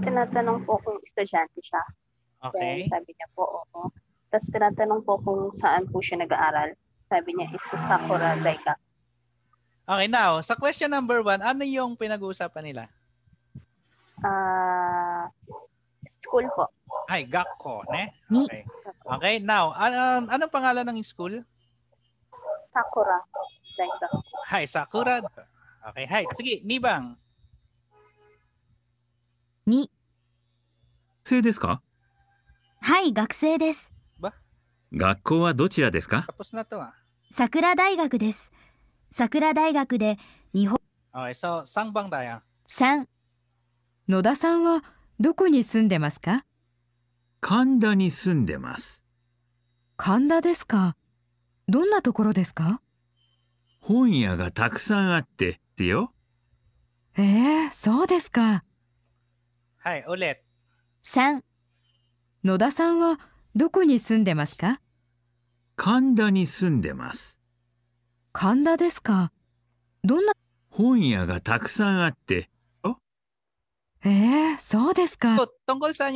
Tinatanong po kung estudyante siya. Okay. Then, sabi niya po, oo. Tapos tinatanong po kung saan po siya nag-aaral. Sabi niya is sa Sakura Daika. Okay, now, sa question number one, ano yung pinag-uusapan nila? Uh, school po. Ay, Gakko, ne? Okay. Okay, now, um, ano pangalan ng school? Sakura Daika. Hi, Sakura. Okay, hi. s 2学生ですかはい学生です学校はどちらですか桜大学です桜大学で Okay, so 3番だ g 3野田さんはどこに住んでますか神田に住んでます神田ですかどんなところですか本屋がたくさんあってよ。えー、そうですか。はい、オレ。野田さんはどこに住んでますか神田に住んでます。神田ですか。どんな本屋がたくさんあって。えー、そうですか。t ン n g k o l saan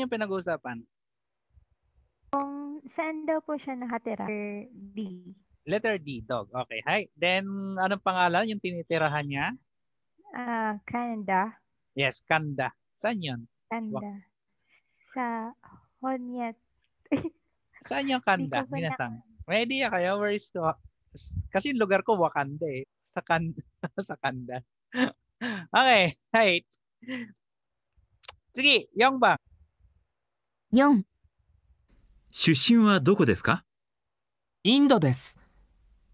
y u Letter D, dog. Okay, hi. Then, anong pangalan yung tinitirahan niya? Uh, Kanda. Yes, Kanda. Saan yun? Kanda. Sa Honyet. Saan yung Kanda? Minasang. Na... May idea kayo? Where is the... Kasi lugar ko Wakanda eh. Sa, kan... sa Kanda. okay, right. Sige, Yong Bang. Yong. 出身はどこですかインドです。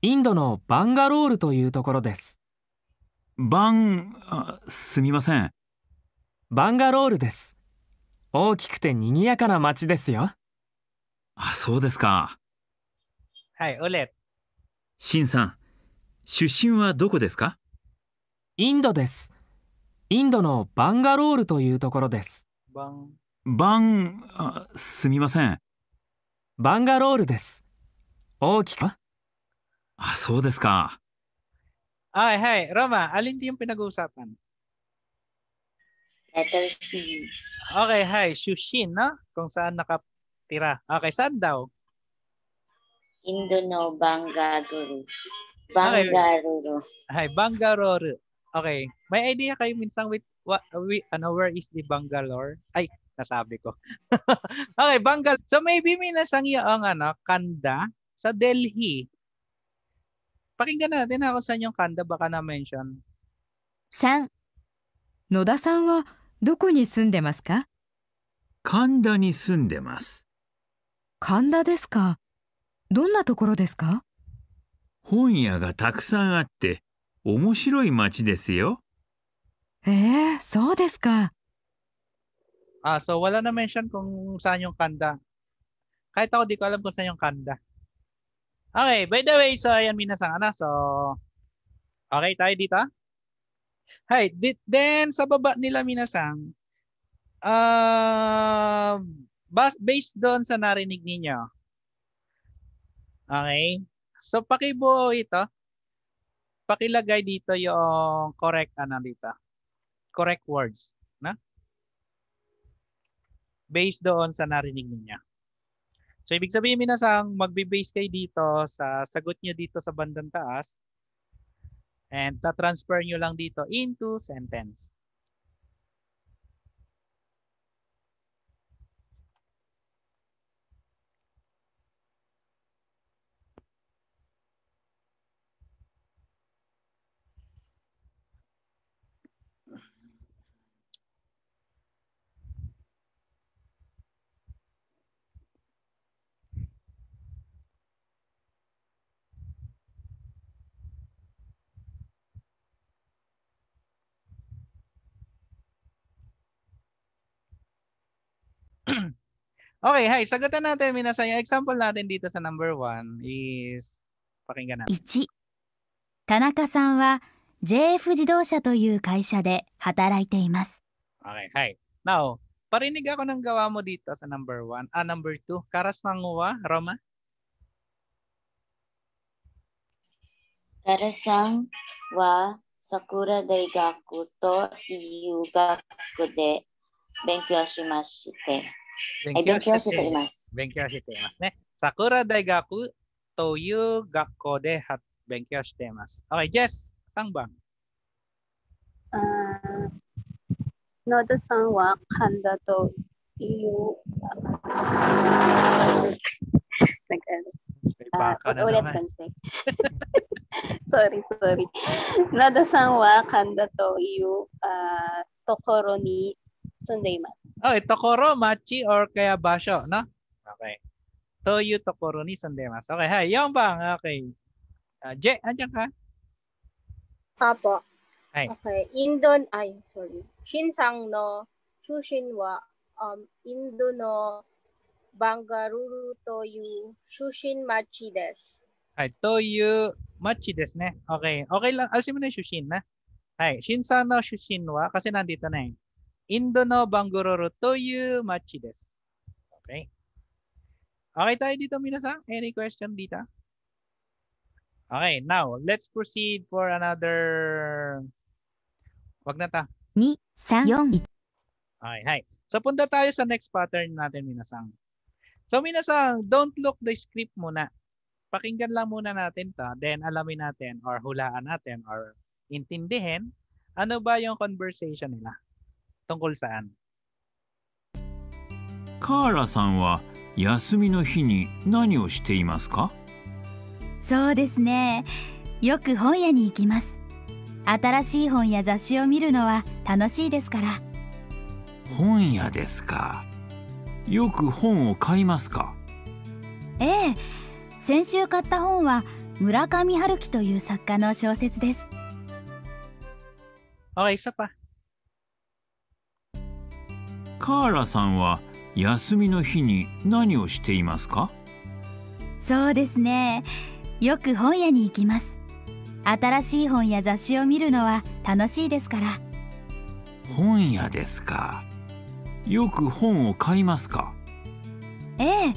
インドのバンガロールというところですバンすみませんバンガロールです大きくて賑やかな街ですよあそうですかはいオレシンさん出身はどこですかインドですインドのバンガロールというところですバンバンすみませんバンガロールです大きく Ah, so Roma, alin din yung pinag-uusapan? Letter C. Okay, hi. Shushin, no? Kung saan nakatira. Okay, saan daw? Indono Bangaruru. Bangaruru. Hi, Bangaruru. Okay. May idea kayo minsan with what, we, ano, where is the Bangalore? Ay, nasabi ko. okay, Bangal. So maybe may nasangyaang ano, kanda sa Delhi. p 3. 野田さんはどこに住んでますか神田に住んでます。神田ですかどんなところですか本屋がたくさんあって面白い町ですよ。えー、そうですか。あ、そう、わらなめんしゃんこんさんよんかんだ。たお Okay, by the way, so ayan minasang na. So, okay tayo dito. Ah. Hi, right, then sa baba nila minasang, uh, ah, based doon sa narinig ninyo. Okay? So pakibuo ito. Pakilagay dito yung correct ano dito. Correct words, na? Based doon sa narinig ninyo. So ibig sabihin minasang magbe-base kayo dito sa sagot niyo dito sa bandang taas and ta-transfer niyo lang dito into sentence. okay, hi. Sagutan natin, minasa. Yung example natin dito sa number 1 is, pakinggan natin. 1. wa JF 自動車という会社で働いています。Okay, hi. Now, parinig ako ng gawa mo dito sa number 1. Ah, number 2. Karasangwa, Roma? Karasang wa sakura daigaku to iyu gaku de benkyou 勉強しています。勉強していますね。桜大学という学校で勉強しています。はい、Yes、3番。野田さんは神田というなんか、あ、俺先生。sorry, sorry. 野田さんは神田というあところに Sunday month. Oh, itokoro, eh, machi, or kaya basho, no? Okay. Toyu tokoro ni Sunday mas. Okay, hi. Yung bang? Okay. Uh, Je, andyan ka? Apo. Hi. Okay. Indon, ay, sorry. Shinsang no, Shushin wa, um, Indo no, Bangaruru toyu, Shushin machi des. Hi, toyu machi des ne. Okay. Okay lang. Alisin mo na yung Shushin na. Hi. Shinsan no, Shushin wa, kasi nandito na eh. インドのバンゴロロという町です。Okay. Okay tayo dito, minasa? Any question dito? Okay, now let's proceed for another... Wag na ta. 2, 3, 4. Okay, hi. So punta tayo sa next pattern natin minasang. So minasang, don't look the script muna. Pakinggan lang muna natin to. Then alamin natin or hulaan natin or intindihin ano ba yung conversation nila. t u n g k さんは休みの日に何をしていますかそうですね。よく本屋に行きます。新しい本や雑誌を見るのは楽しいですから。本屋ですか。よく本を買いますかええ。先週買った本は村上春樹という作家の小説です。Okay, isa pa. カーラさんは休みの日に何をしていますかそうですねよく本屋に行きます新しい本や雑誌を見るのは楽しいですから本屋ですかよく本を買いますかええ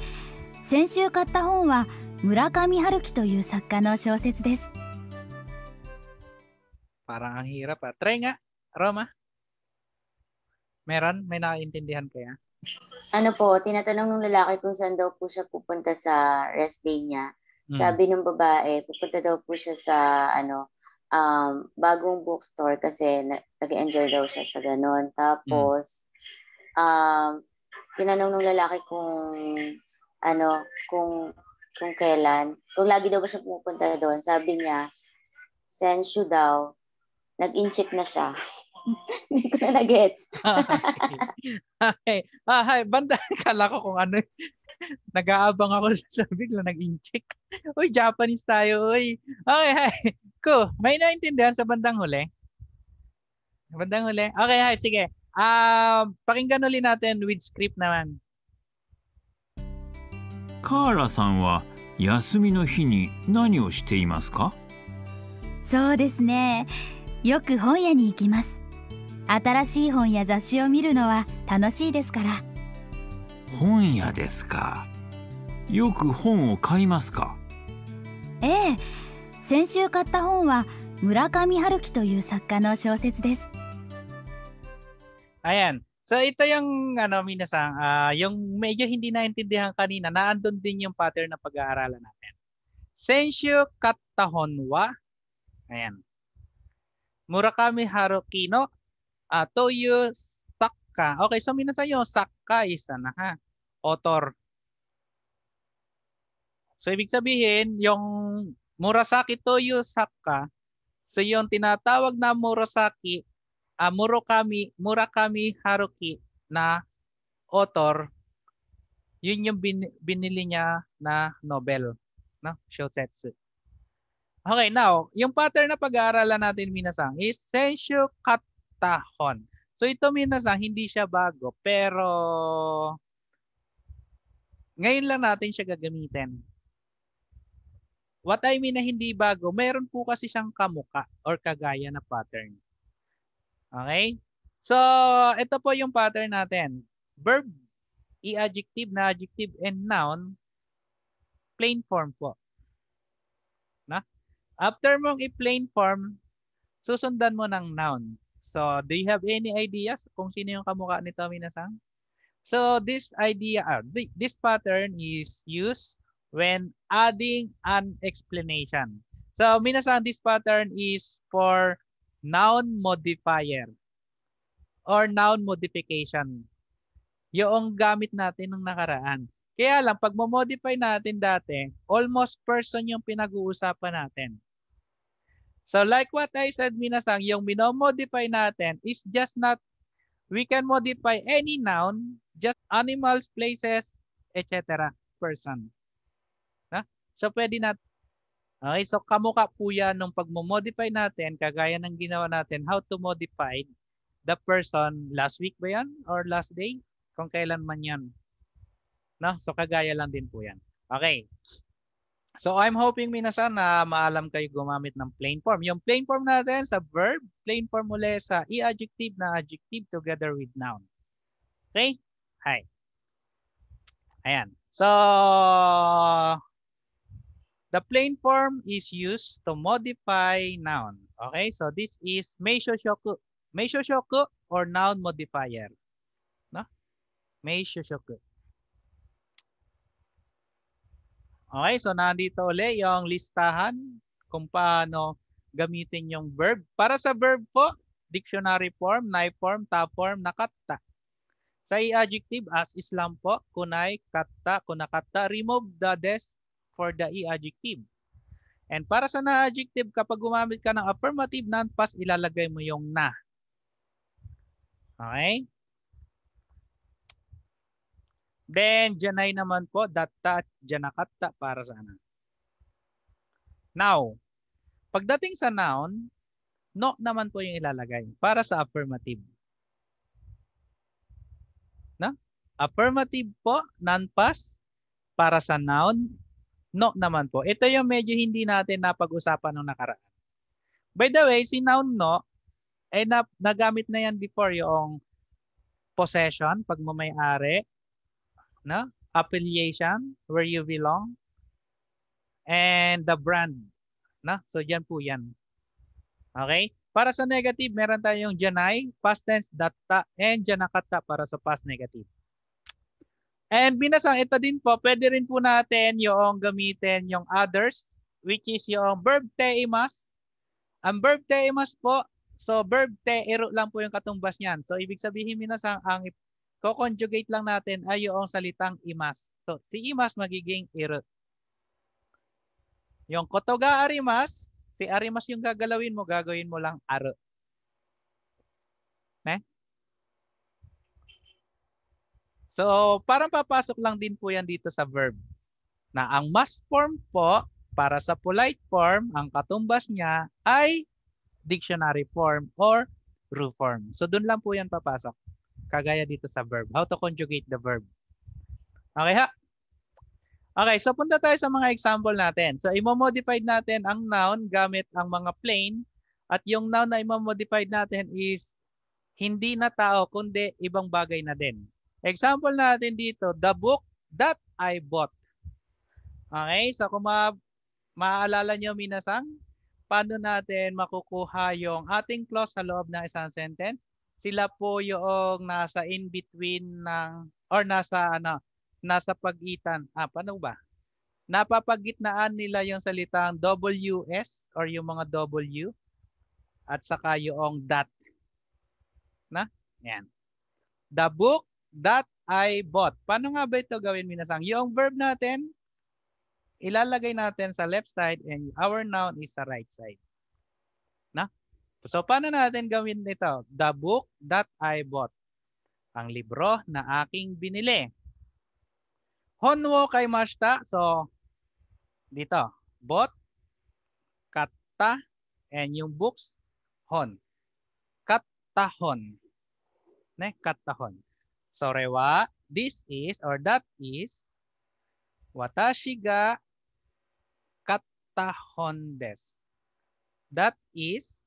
先週買った本は村上春樹という作家の小説です Parang hirap ah. Try nga, Roma. Meron? May naiintindihan kaya? Ano po, tinatanong ng lalaki kung saan daw po siya pupunta sa rest day niya. Mm. Sabi ng babae, pupunta daw po siya sa ano, um, bagong bookstore kasi nag-enjoy daw siya sa ganun. Tapos, mm. um, tinanong ng lalaki kung ano, kung kung kailan. Kung lagi daw ba siya pumupunta doon, sabi niya, Senshu daw, nag-incheck na siya. Hindi ko na nag-gets. okay. okay. Ah, banda, kala ko kung ano. Nag-aabang ako sa bigla nag-incheck. Uy, Japanese tayo, uy. Okay, hi. Ko, may naintindihan sa bandang huli? Sa bandang huli? Okay, hi, sige. Ah, uh, pakinggan ulit natin with script naman. wa カーラさんは休みの日に何をしていますかそうですねよく本屋に行きます新しい本や雑誌を見るのは楽しいですから本屋ですかよく本を買いますかええ先週買った本は村上春樹という作家の小説です Ayan. So ito yung ano minasang uh, yung medyo hindi naintindihan kanina, naandun din yung pattern na pag-aaralan natin. Senshu Kattahon wa Ayan. Murakami Haruki no Uh, toyu sakka. Okay, so minasayo, sakka isa na ha. Otor. So ibig sabihin, yung murasaki toyu sakka, so yung tinatawag na murasaki, uh, ah, murakami, murakami haruki na author, yun yung bin, binili niya na Nobel, no? Shosetsu. Okay, now, yung pattern na pag-aaralan natin minasang is Senshu Kat Tahon. So ito minasang ah, hindi siya bago pero ngayon lang natin siya gagamitin. What I mean na hindi bago, meron po kasi siyang kamuka or kagaya na pattern. Okay? So, ito po yung pattern natin. Verb, i-adjective na adjective, and noun, plain form po. Na? After mong i-plain form, susundan mo ng noun. So, do you have any ideas kung sino yung kamukha ni Tomina-san? So, this idea, uh, this pattern is used when adding an explanation. So, minasan, this pattern is for noun modifier or noun modification. Yung gamit natin ng nakaraan. Kaya lang, pag mo modify natin dati, almost person yung pinag-uusapan natin. So like what I said, minasang, yung minomodify natin is just not, we can modify any noun, just animals, places, etc. Person. Ha? So pwede na, okay, so kamukha po yan nung pagmomodify natin, kagaya ng ginawa natin, how to modify the person last week ba yan? Or last day? Kung kailan man yan. No? So kagaya lang din po yan. Okay. So I'm hoping minasan na maalam kayo gumamit ng plain form. Yung plain form natin sa verb, plain form muli sa e-adjective na adjective together with noun. Okay? Hi. Ayan. So, the plain form is used to modify noun. Okay? So this is meishoshoku, meishoshoku or noun modifier. No? Meishoshoku. Okay, so nandito uli yung listahan kung paano gamitin yung verb. Para sa verb po, dictionary form, nai form, ta form, nakatta. Sa i-adjective as is lang po, kunay, katta, kunakatta, remove the des for the i-adjective. And para sa na-adjective, kapag gumamit ka ng affirmative non-past, ilalagay mo yung na. Okay? Then, Janay naman po, datta at janakatta para sa anak. Now, pagdating sa noun, no naman po yung ilalagay para sa affirmative. Na? Affirmative po, non-past, para sa noun, no naman po. Ito yung medyo hindi natin napag-usapan nung nakaraan. By the way, si noun no, eh na, nagamit na yan before yung possession, pag may-ari, no? Affiliation, where you belong. And the brand. No? So yan po yan. Okay? Para sa negative, meron tayong janay, past tense, datta, and janakata para sa past negative. And binasang ito din po, pwede rin po natin yung gamitin yung others, which is yung verb teimas. Ang verb teimas po, so verb te, ero lang po yung katumbas niyan. So ibig sabihin minasang ang ko-conjugate lang natin ay yung salitang imas. So, si imas magiging irut. Yung kotoga arimas, si arimas yung gagalawin mo, gagawin mo lang aru. Ne? So, parang papasok lang din po yan dito sa verb. Na ang mas form po, para sa polite form, ang katumbas niya ay dictionary form or root form. So, doon lang po yan papasok. Kagaya dito sa verb. How to conjugate the verb. Okay ha? Okay, so punta tayo sa mga example natin. So imo-modified natin ang noun gamit ang mga plain at yung noun na imo-modified natin is hindi na tao kundi ibang bagay na din. Example natin dito, the book that I bought. Okay, so kung ma maaalala nyo minasang, paano natin makukuha yung ating clause sa loob ng isang sentence? Sila po yung nasa in between ng or nasa ano, nasa pagitan. Ah, paano ba? Napapagitnaan nila yung salitang WS or yung mga W at saka yung dot. Na? Yan. The book that I bought. Paano nga ba ito gawin minasang? Yung verb natin, ilalagay natin sa left side and our noun is sa right side. So paano natin gawin ito? The book that I bought. Ang libro na aking binili. Honwo kay mashita. So dito, bought, katta, and yung books, hon. Kattahon. Ne, kattahon. So rewa, this is or that is watashi ga kattahon desu. That is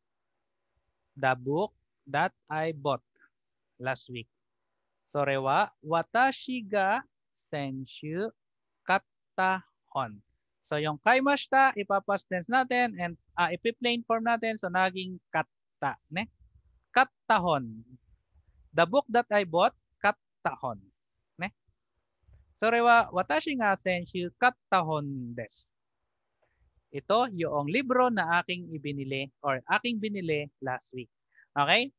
the book that I bought last week. それは私が先週買った本。So yung kay mashita, ipapas tense natin and uh, ah, ipi form natin. So naging katta. Ne? Katta hon. The book that I bought, katta hon. Ne? Sorewa, rewa, watashi nga senshu hon desu. Ito yung libro na aking ibinili or aking binili last week. Okay?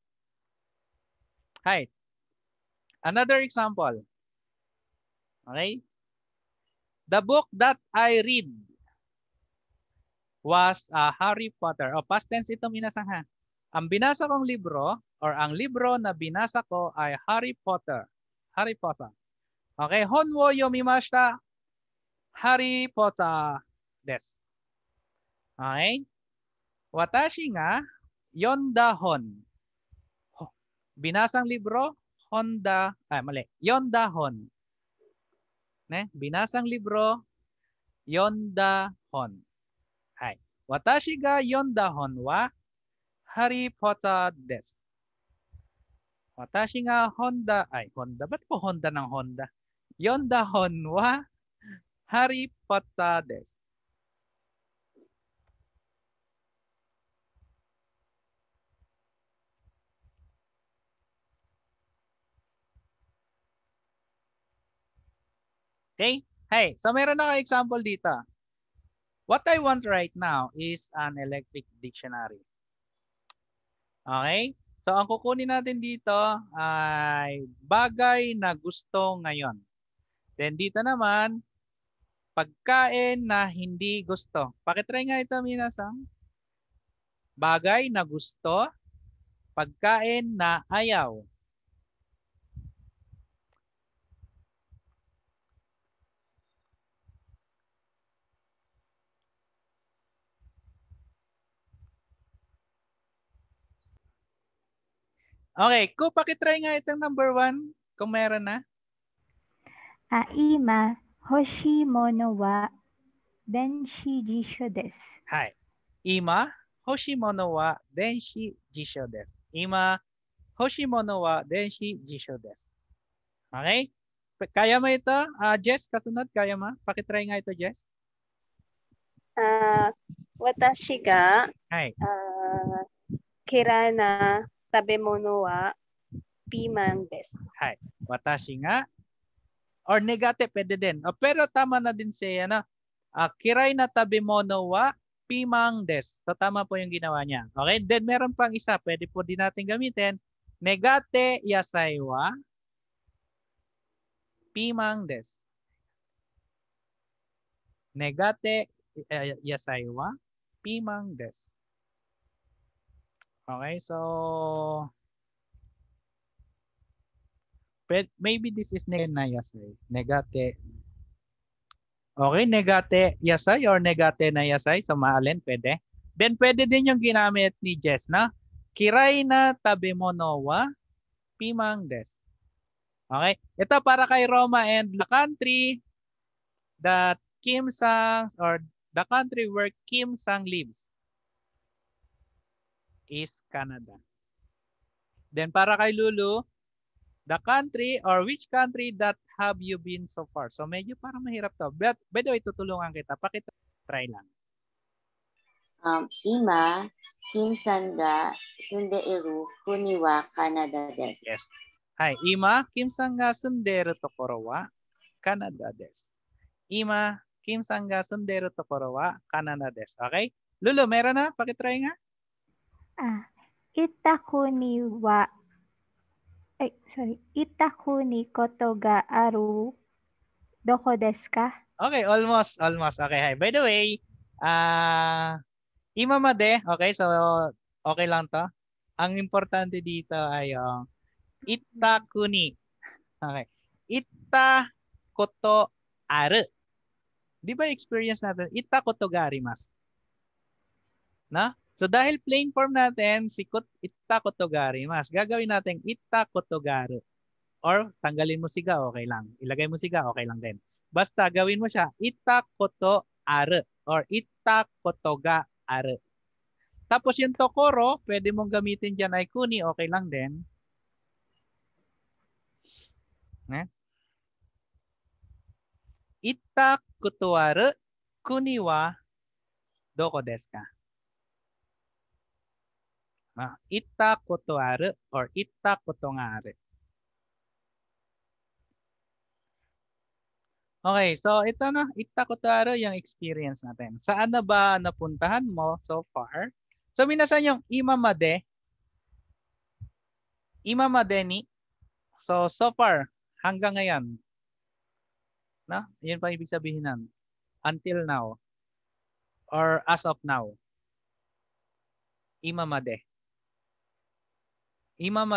Hi. Another example. Okay? The book that I read was uh, Harry Potter. oh, past tense ito minasa ha. Ang binasa kong libro or ang libro na binasa ko ay Harry Potter. Harry Potter. Okay, Honwo yomimashita Harry Potter desu. Watashi はい。私が読んだ本。binasang libro, Honda, ah mali, Yonda Hon. Ne? Binasang libro, Yonda Hon. Hai. Watashi ga Yonda Hon wa Harry Potter desu. Watashi ga Honda, ay Honda, ba't po Honda ng Honda? Yonda Hon wa Harry Potter desu. Okay? Hey, so meron ako example dito. What I want right now is an electric dictionary. Okay? So ang kukunin natin dito ay bagay na gusto ngayon. Then dito naman, pagkain na hindi gusto. Pakitry nga ito, Minasang. Ah. Bagay na gusto, pagkain na ayaw. Okay, ko pakitry nga itong number one kung meron na. Aima mono wa denshi jisho desu. Hai. Ima hoshi mono wa denshi jisho desu. Ima hoshi mono wa denshi jisho desu. Okay? Kaya mo ito? Uh, Jess, kasunod, kaya mo? Pakitry nga ito, Jess. Uh, ah, watashi ga Hi. Uh, ah, na wa Watashi ga or negative pwede din. Oh, pero tama na din siya ano, uh, ah, kirai na tabi mono wa pimang des. So tama po yung ginawa niya. Okay? Then meron pang isa, pwede po din natin gamitin. Negate yasay wa pimang des. Negate uh, eh, yasay wa pimang des. Okay, so but maybe this is neg na yasay. Eh. Negate. Okay, negate yasay or negate na yasay sa so, maalin, pwede. Then pwede din yung ginamit ni Jess na kiray na tabemonowa pimang des. Okay, ito para kay Roma and the country that Kim Sang or the country where Kim Sang lives is Canada. Then para kay Lulu, the country or which country that have you been so far? So medyo parang mahirap to. But by the way, tutulungan kita. Pakita, try lang. Um, Ima, Kimsanga, Sundeiru, Kuniwa, Canada des. Yes. Hi, Ima, Kimsanga, Sundeiru, Tokorowa, Canada des. Ima, Kimsanga, Sundeiru, Tokorowa, Canada des. Okay? Lulu, meron na? Pakitry nga. Ah, itakuni wa ay, sorry. Itakuni koto ga aru doko desu ka? Okay, almost, almost. Okay, hi. By the way, ah, uh, imamade, okay, so okay lang to. Ang importante dito ay yung uh, itakuni. Okay. Ita koto aru. Di ba experience natin? Ita koto garimas. arimasu. Na? So dahil plain form natin, si itta kotogari mas. Gagawin natin itta kotogaro. Or tanggalin mo siga, okay lang. Ilagay mo siga, okay lang din. Basta gawin mo siya itta koto are or itta kotoga are. Tapos yung tokoro, pwede mong gamitin dyan ay kuni, okay lang din. Eh? Itta kotoaru kuni wa doko desu ka? Uh, itta kotoaru or itta kotongaru. Okay, so ito na, itta kotoaru yung experience natin. Saan na ba napuntahan mo so far? So minasan yung imamade. Imamade ni. So so far, hanggang ngayon. No? Yun pa ibig sabihin nan. Until now. Or as of now imamade ni itta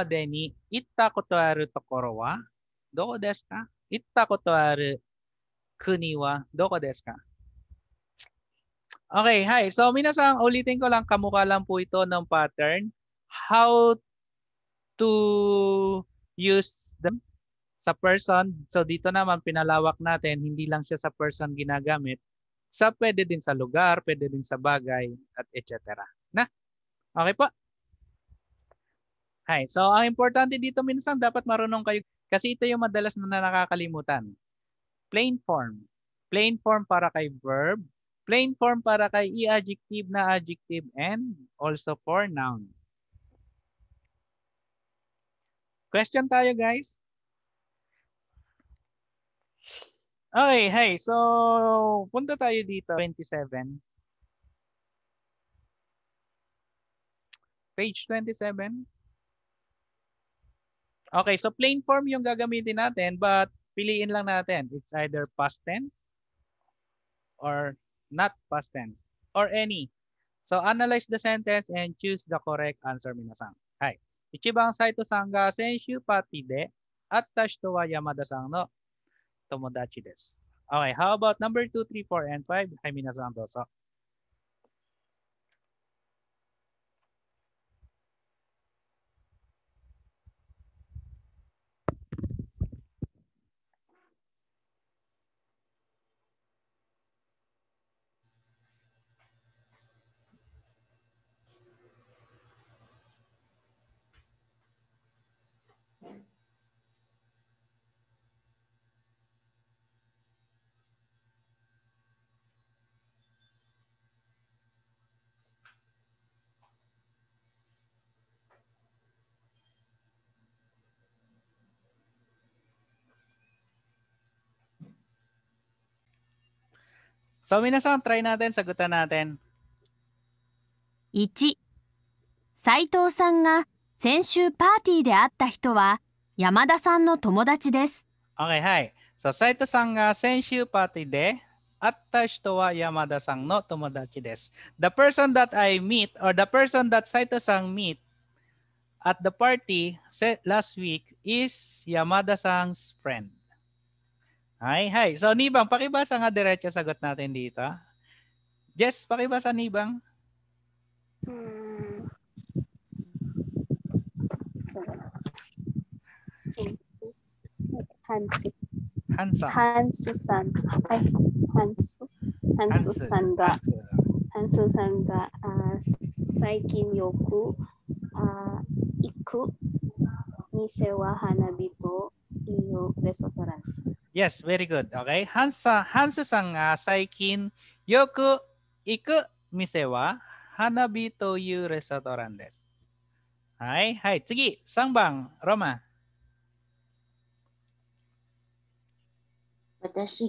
Itta koto koto aru aru tokoro wa wa doko doko desu desu ka? kuni ka? Okay, hi. So, minasang, ulitin ko lang, kamukha lang po ito ng pattern. How to use them sa person. So, dito naman, pinalawak natin, hindi lang siya sa person ginagamit. Sa so, pwede din sa lugar, pwede din sa bagay, at etc. Na? Okay po? Hi. So ang importante dito minsan dapat marunong kayo kasi ito yung madalas na nakakalimutan. Plain form. Plain form para kay verb, plain form para kay i-adjective na adjective and also for noun. Question tayo guys. Okay, hey, so punta tayo dito 27. Page 27. Okay, so plain form yung gagamitin natin but piliin lang natin. It's either past tense or not past tense or any. So analyze the sentence and choose the correct answer minasan. Hi. Ichibang saito san ga senshu pati de attash to wa Yamada san no tomodachi desu. Okay, how about number 2, 3, 4, and 5? Hi minasan doso. So, 皆さん、トライナーデン、サグタナーデン。1、斎藤さんが先週パーティーで会った人は山田さんの友達です。はいはい。s 斎藤さんが先週パーティーで会った人は山田さんの友達です。The person that I meet or the person that 斎藤さん meet at the party last week is 山田さん 's friend. Hi, hi. So, Nibang, pakibasa nga diretso sagot natin dito. Jess, pakibasa, Nibang. Hmm. Hansi. Hansa. Hansu San. Ay, Hansu. Hansu San ga. Hansu San ga. Uh, saikin yoku. Uh, iku. Nisewa hanabi to. Iyo restaurant. Yes, very good. Okay. Hansa, Hansa ga ah, saikin yoku iku mise wa wa yu Hai, hai. Tsugi, Roma. Watashi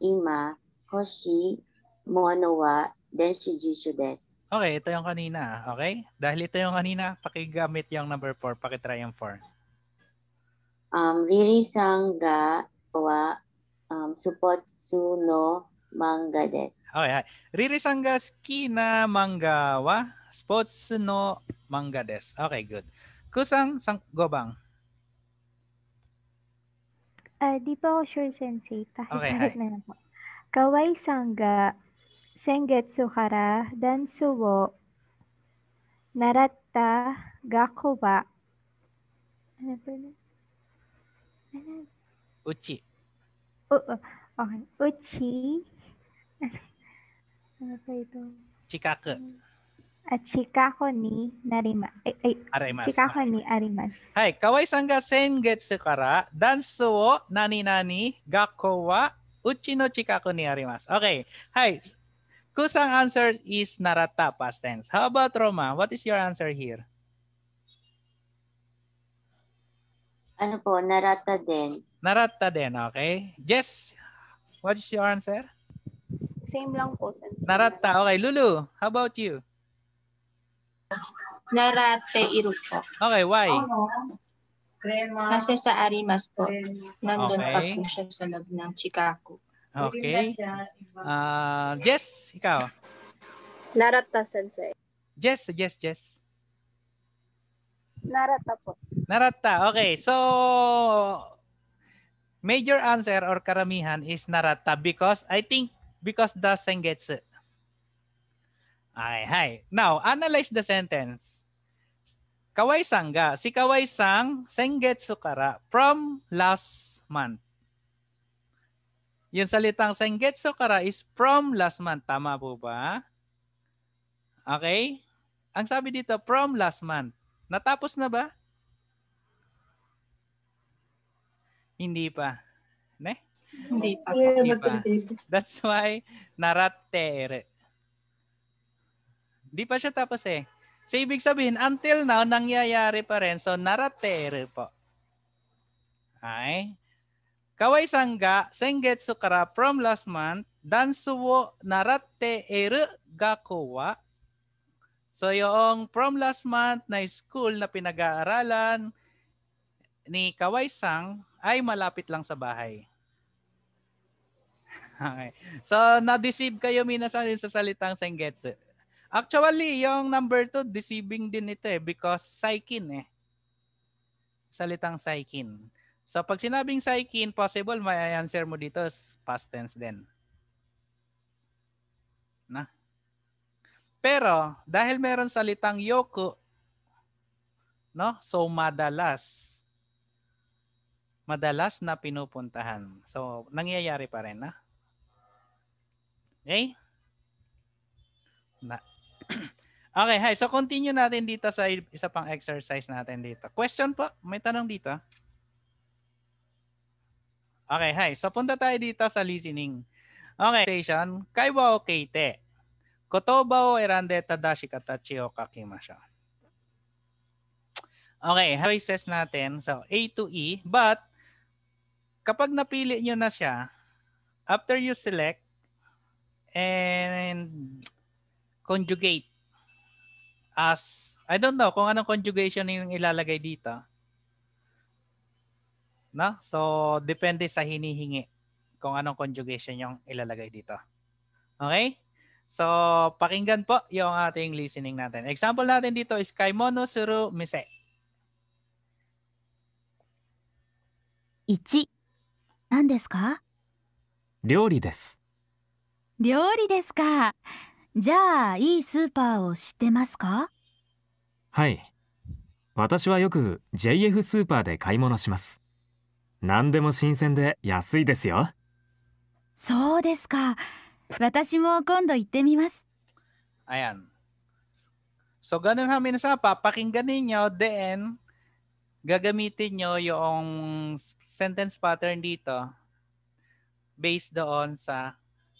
ima hoshi mono hansa さんが最近よく行く店は花火というレストランですはいはい次3 Okay, ito yung kanina. Okay? Dahil ito yung kanina, pakigamit yung number 4, pakitry yung 4. Um, Riri san ga wa um, supotsu no manga desu. Okay, hi. Riri san ga manga wa sports no manga desu. Okay, good. Kusang sang gobang. Uh, ah, di pa ako sure, Sensei. Kahit, okay, kahit na lang po. Kawai sangga, sengetsu kara, dansu wo, naratta, gakuba. Ano ba na? Ano? Uchi. Uh, oh, Uchi. Apa itu? Chikake. Ah, chikako ni narima. Eh, eh, arimasu. Chikako ni arimasu. Hai, Kawai san ga sengetsu kara dansu wo nani nani gakko wa uchi no chikako ni arimasu. Okay. Hi. Kusang answer is narata past tense. How about Roma? What is your answer here? Ano po, narata din. Narata din, okay? Jess, what's your answer? Same lang po. Sensei. Narata, okay. Lulu, how about you? Narate iru po. Okay, why? Kasi sa Arimas po, nandun okay. pa po siya sa loob ng Chicago. Okay. Uh, Jess, ikaw? Narata, sensei. Jess, Jess, Jess. Narata po. Narata, okay. So, Major answer or karamihan is Narata because I think because the Sengetsu. Ay, hi. Now, analyze the sentence. Kawai-sang Si Kawai-sang Sengetsu kara from last month. Yung salitang Sengetsu kara is from last month. Tama po ba? Okay? Ang sabi dito, from last month. Natapos na ba? Hindi pa. Ne? Hindi pa. Hindi pa. That's why naratere. Hindi pa siya tapos eh. So, ibig sabihin, until now, nangyayari pa rin. So, naratere po. Ay. Kawai sangga, sengetsu kara from last month, dansu wo naratte eru gakuwa. So, yung from last month na school na pinag-aaralan ni Kawaisang ay malapit lang sa bahay. okay. So, na-deceive kayo minasan din sa salitang Sengetsu. Actually, yung number 2, deceiving din ito eh because Saikin eh. Salitang Saikin. So, pag sinabing Saikin, possible may answer mo dito past tense din. Na? Pero, dahil meron salitang yoku, no? So, madalas madalas na pinupuntahan. So, nangyayari pa rin, ha? Ah. Okay? Na. okay, hi. So, continue natin dito sa isa pang exercise natin dito. Question po? May tanong dito? Ah. Okay, hi. So, punta tayo dito sa listening. Okay, station. Kaiwa o keite? Kotoba o erande tadashi katachi o kakimasha? Okay, choices natin. So, A to E. But, kapag napili nyo na siya, after you select and conjugate as, I don't know kung anong conjugation yung ilalagay dito. No? So, depende sa hinihingi kung anong conjugation yung ilalagay dito. Okay? So, pakinggan po yung ating listening natin. Example natin dito is kay Mono Suru Mise. 1何ですか料理です料理ですかじゃあいいスーパーを知ってますかはい私はよく JF スーパーで買い物します何でも新鮮で安いですよそうですか私も今度行ってみますあやん So, ganun kami n sa papakinggan ninyo. Then, gagamitin nyo yung sentence pattern dito based doon sa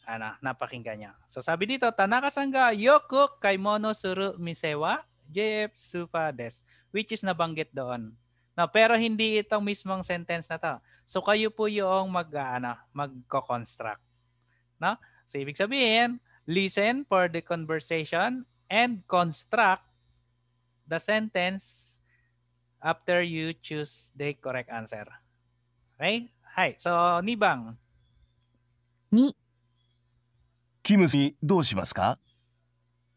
ano, napakinggan nyo. So sabi dito, Tanaka Sangga, Yoku Kaimono Suru Misewa, JF Supa Des, which is nabanggit doon. No, pero hindi itong mismong sentence na to. So kayo po yung mag, ano, magko-construct. No? So ibig sabihin, listen for the conversation and construct the sentence after you choose the correct answer. Okay? はい。So, 2番。2キムスにどうしますか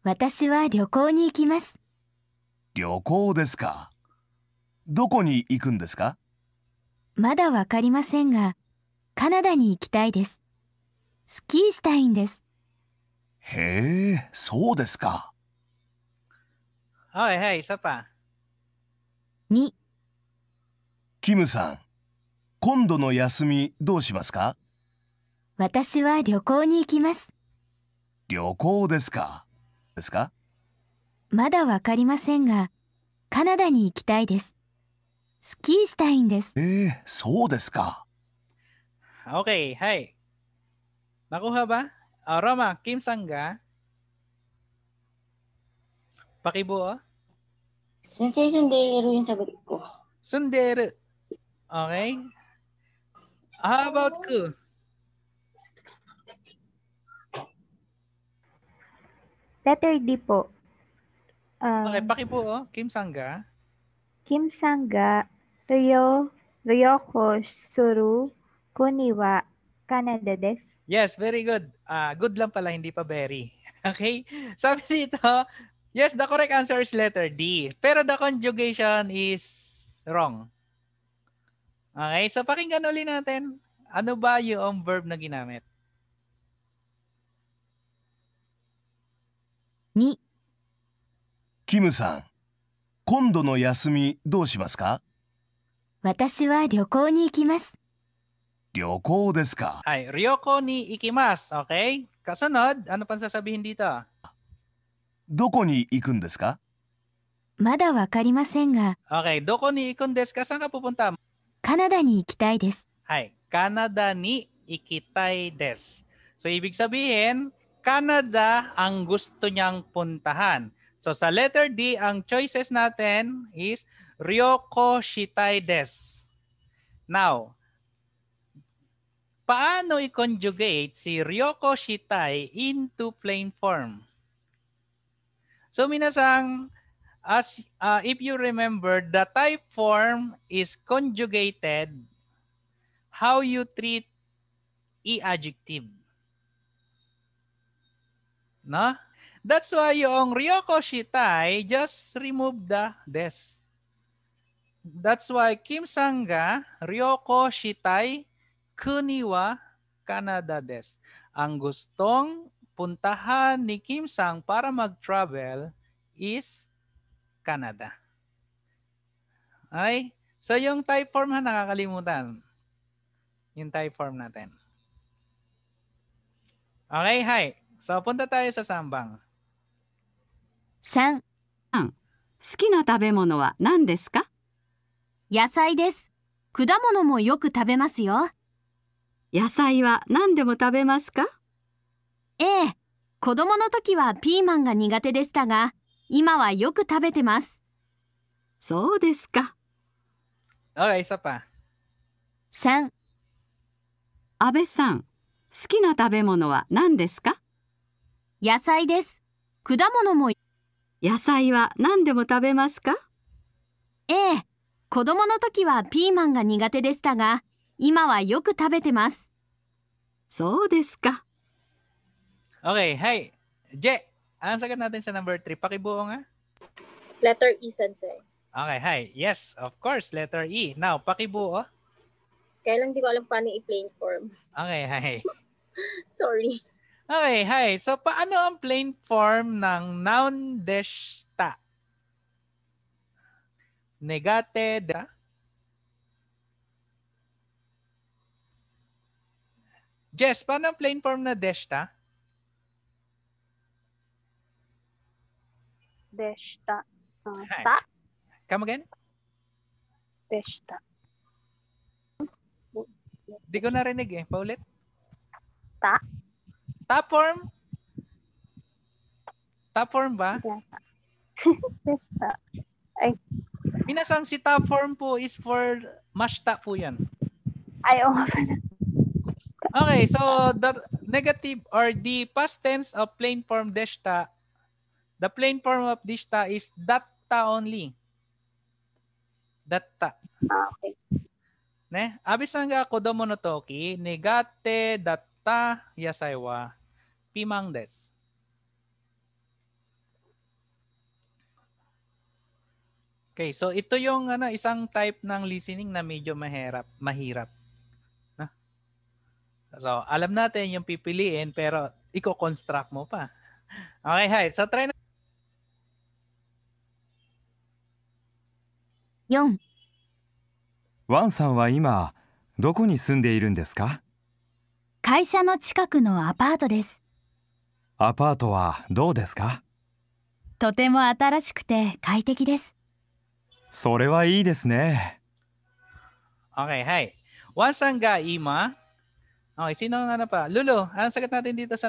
私は旅行に行きます。旅行ですか。どこに行くんですかまだわかりませんが、カナダに行きたいです。スキーしたいんです。へえ、そうですか。はいはい、サパ2キムさん今度の休みどうしますか私は旅行に行きます旅行ですかですかまだわかりませんがカナダに行きたいですスキーしたいんですえー、そうですか Okay, hey Nakuha ba? Uh, r o m Sensei Sundero yung sagot ko. Sundero. Okay. How about ko? Letter D po. Um, okay, po. oh. Kim Sangga. Kim Sangga, Ryo, Ryoko Suru, Kuniwa, Canada des. Yes, very good. Uh, good lang pala, hindi pa very. Okay? Sabi dito, Yes, the correct answer is letter D. Pero the conjugation is wrong. Okay, so pakinggan ulit natin. Ano ba yung verb na ginamit? Ni. Kim-san, okay? Kasunod, ano pang sasabihin dito? どこに行くんですかまだわかりませんが、Okay, doko ni ikon desu ka? Saan ka pupunta? カナダに行きたいです。Hi, Canada ni ikitay des. So, ibig sabihin, Canada ang gusto niyang puntahan. So, sa letter D, ang choices natin is Ryoko Shitai des. Now, paano i-conjugate si Ryoko Shitai into plain form? So minasang, as uh, if you remember, the type form is conjugated how you treat e-adjective. No? That's why yung Ryoko Shitai just remove the des. That's why Kim Sanga, Ryoko Shitai, Kuniwa, Canada des. Ang gustong puntahan ni Kim Sang para mag-travel is Canada. Okay? So yung type form ha, nakakalimutan. Yung type form natin. Okay, hi. So punta tayo sa sambang. San. Suki na tabemono wa wa nan nan desu desu. ka? Yasai Yasai Kudamono mo yoku tabemasu yo. demo tabemasu ka? ええ、子供の時はピーマンが苦手でしたが、今はよく食べてます。そうですか。おい、サパ。3安倍さん、好きな食べ物は何ですか野菜です。果物も野菜は何でも食べますかええ、子供の時はピーマンが苦手でしたが、今はよく食べてます。そうですか。Okay, hi. J, ang sagot natin sa number 3? Pakibuo nga. Letter E, Sensei. Okay, hi. Yes, of course, letter E. Now, pakibuo. Kaya lang di ko alam paano i-plain form. Okay, hi. Sorry. Okay, hi. So, paano ang plain form ng noun deshta? Negate de... Jess, paano ang plain form na deshta? Deshta. Uh, ah, ta? Come again? Deshta. Hindi ko narinig eh. Paulit. Ta? Ta form? Ta form ba? Deshta. Ay. Minasang si ta form po is for mashta po yan. Ay, oo. okay, so the negative or the past tense of plain form deshta The plain form of dishta is datta only. Datta. Okay. Ne? Abisanga kodomo no toki negate datta yasaiwa wa pimang desu. Okay, so ito yung ano, isang type ng listening na medyo mahirap, mahirap. No? So, alam natin yung pipiliin pero i-construct mo pa. Okay, hi. So, try na 4ワンさんは今どこに住んでいるんですか会社の近くのアパートですアパートはどうですかとても新しくて快適ですそれはいいですね OK はいワンさんが今はい、シノンアナパルルアンサガタディ4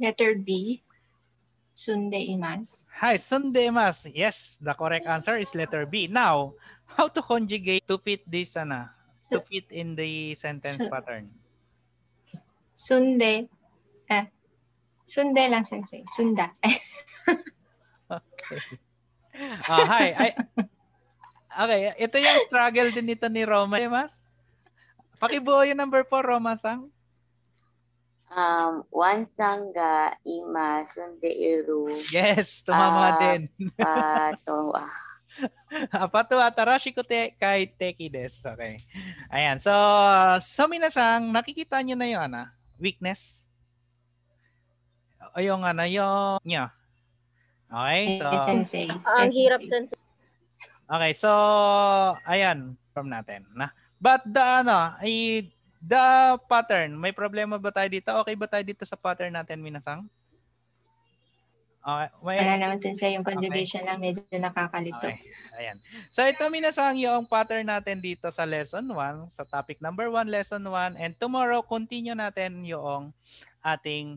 Letter B. Sunday Sundaymas. Hi, Sunday Sundaymas. Yes, the correct answer is letter B. Now, how to conjugate to fit this ana? Su- to fit in the sentence su- pattern. Sunday. Eh, Sunday lang sensei. Sunda. okay. Uh, hi. I, okay, ito yung struggle din ito ni Roma. Mas? Pakibuo yung number 4, Roma Sang um, one sangga, ima, sunde iru. Yes, tumama uh, din. Patowa. to atarashi ko te kay teki des. Okay. Ayan. So, so minasang, nakikita niyo na yun, ah, ano, weakness. O yung ano, yung nyo. Okay, so. Sensei. Ah, ang hirap sensei. Okay, so, ayan, from natin. Na. But the, ano, i the pattern. May problema ba tayo dito? Okay ba tayo dito sa pattern natin, Minasang? Okay. May... Wala naman sensei, yung conjugation okay. lang medyo nakakalito. Okay. Ayan. So ito minasang yung pattern natin dito sa lesson 1, sa topic number 1, lesson 1. And tomorrow, continue natin yung ating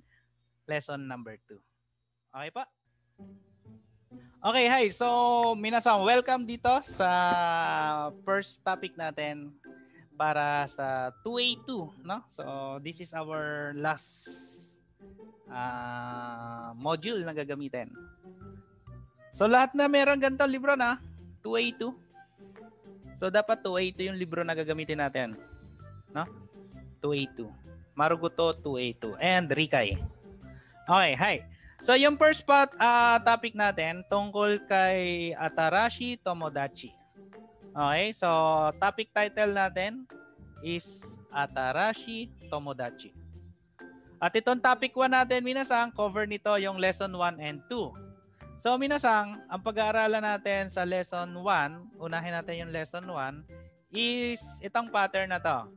lesson number 2. Okay pa? Okay, hi. So, minasang welcome dito sa first topic natin para sa 2A2, no? So this is our last uh, module na gagamitin. So lahat na meron ganito libro na 2A2. So dapat 2A2 yung libro na gagamitin natin, no? 2A2. Marugoto 2A2 and Rikay. Okay, hi. So yung first part uh, topic natin tungkol kay Atarashi Tomodachi. Okay, so topic title natin is Atarashi Tomodachi. At itong topic 1 natin, minasang, cover nito yung lesson 1 and 2. So minasang, ang pag-aaralan natin sa lesson 1, unahin natin yung lesson 1, is itong pattern na to.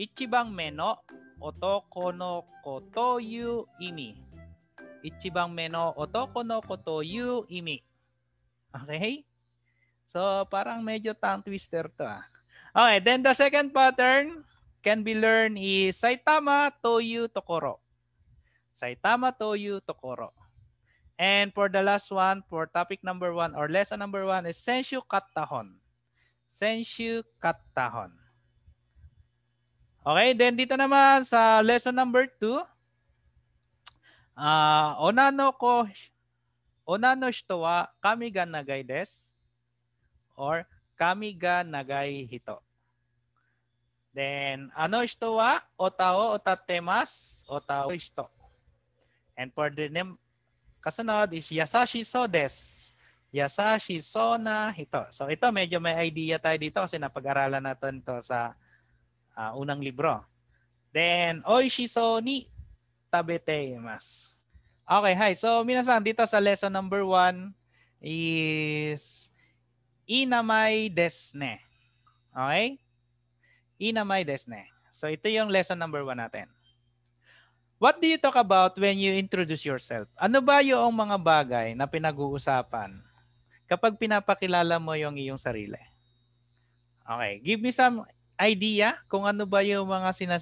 Ichibang meno otoko no kotoyu imi. Ichibang meno otoko no kotoyu imi. Okay? So parang medyo tongue twister to ah. Okay, then the second pattern can be learned is Saitama Toyu Tokoro. Saitama Toyu Tokoro. And for the last one, for topic number one or lesson number one is Senshu Kattahon. Senshu Kattahon. Okay, then dito naman sa lesson number two, uh, Onano ko Onano shito wa kami ga nagai desu or kami ga nagai hito. Then, ano ito wa otao otatemasu, otao ishito. And for the name, kasunod is yasashi so des. Yasashi so na hito. So ito medyo may idea tayo dito kasi napag-aralan natin to sa uh, unang libro. Then, oishi so ni tabete mas. Okay, hi. So, minasan, dito sa lesson number one is inamay desne. Okay? Inamay desne. So ito yung lesson number one natin. What do you talk about when you introduce yourself? Ano ba yung mga bagay na pinag-uusapan kapag pinapakilala mo yung iyong sarili? Okay, give me some idea kung ano ba yung mga sinasabi.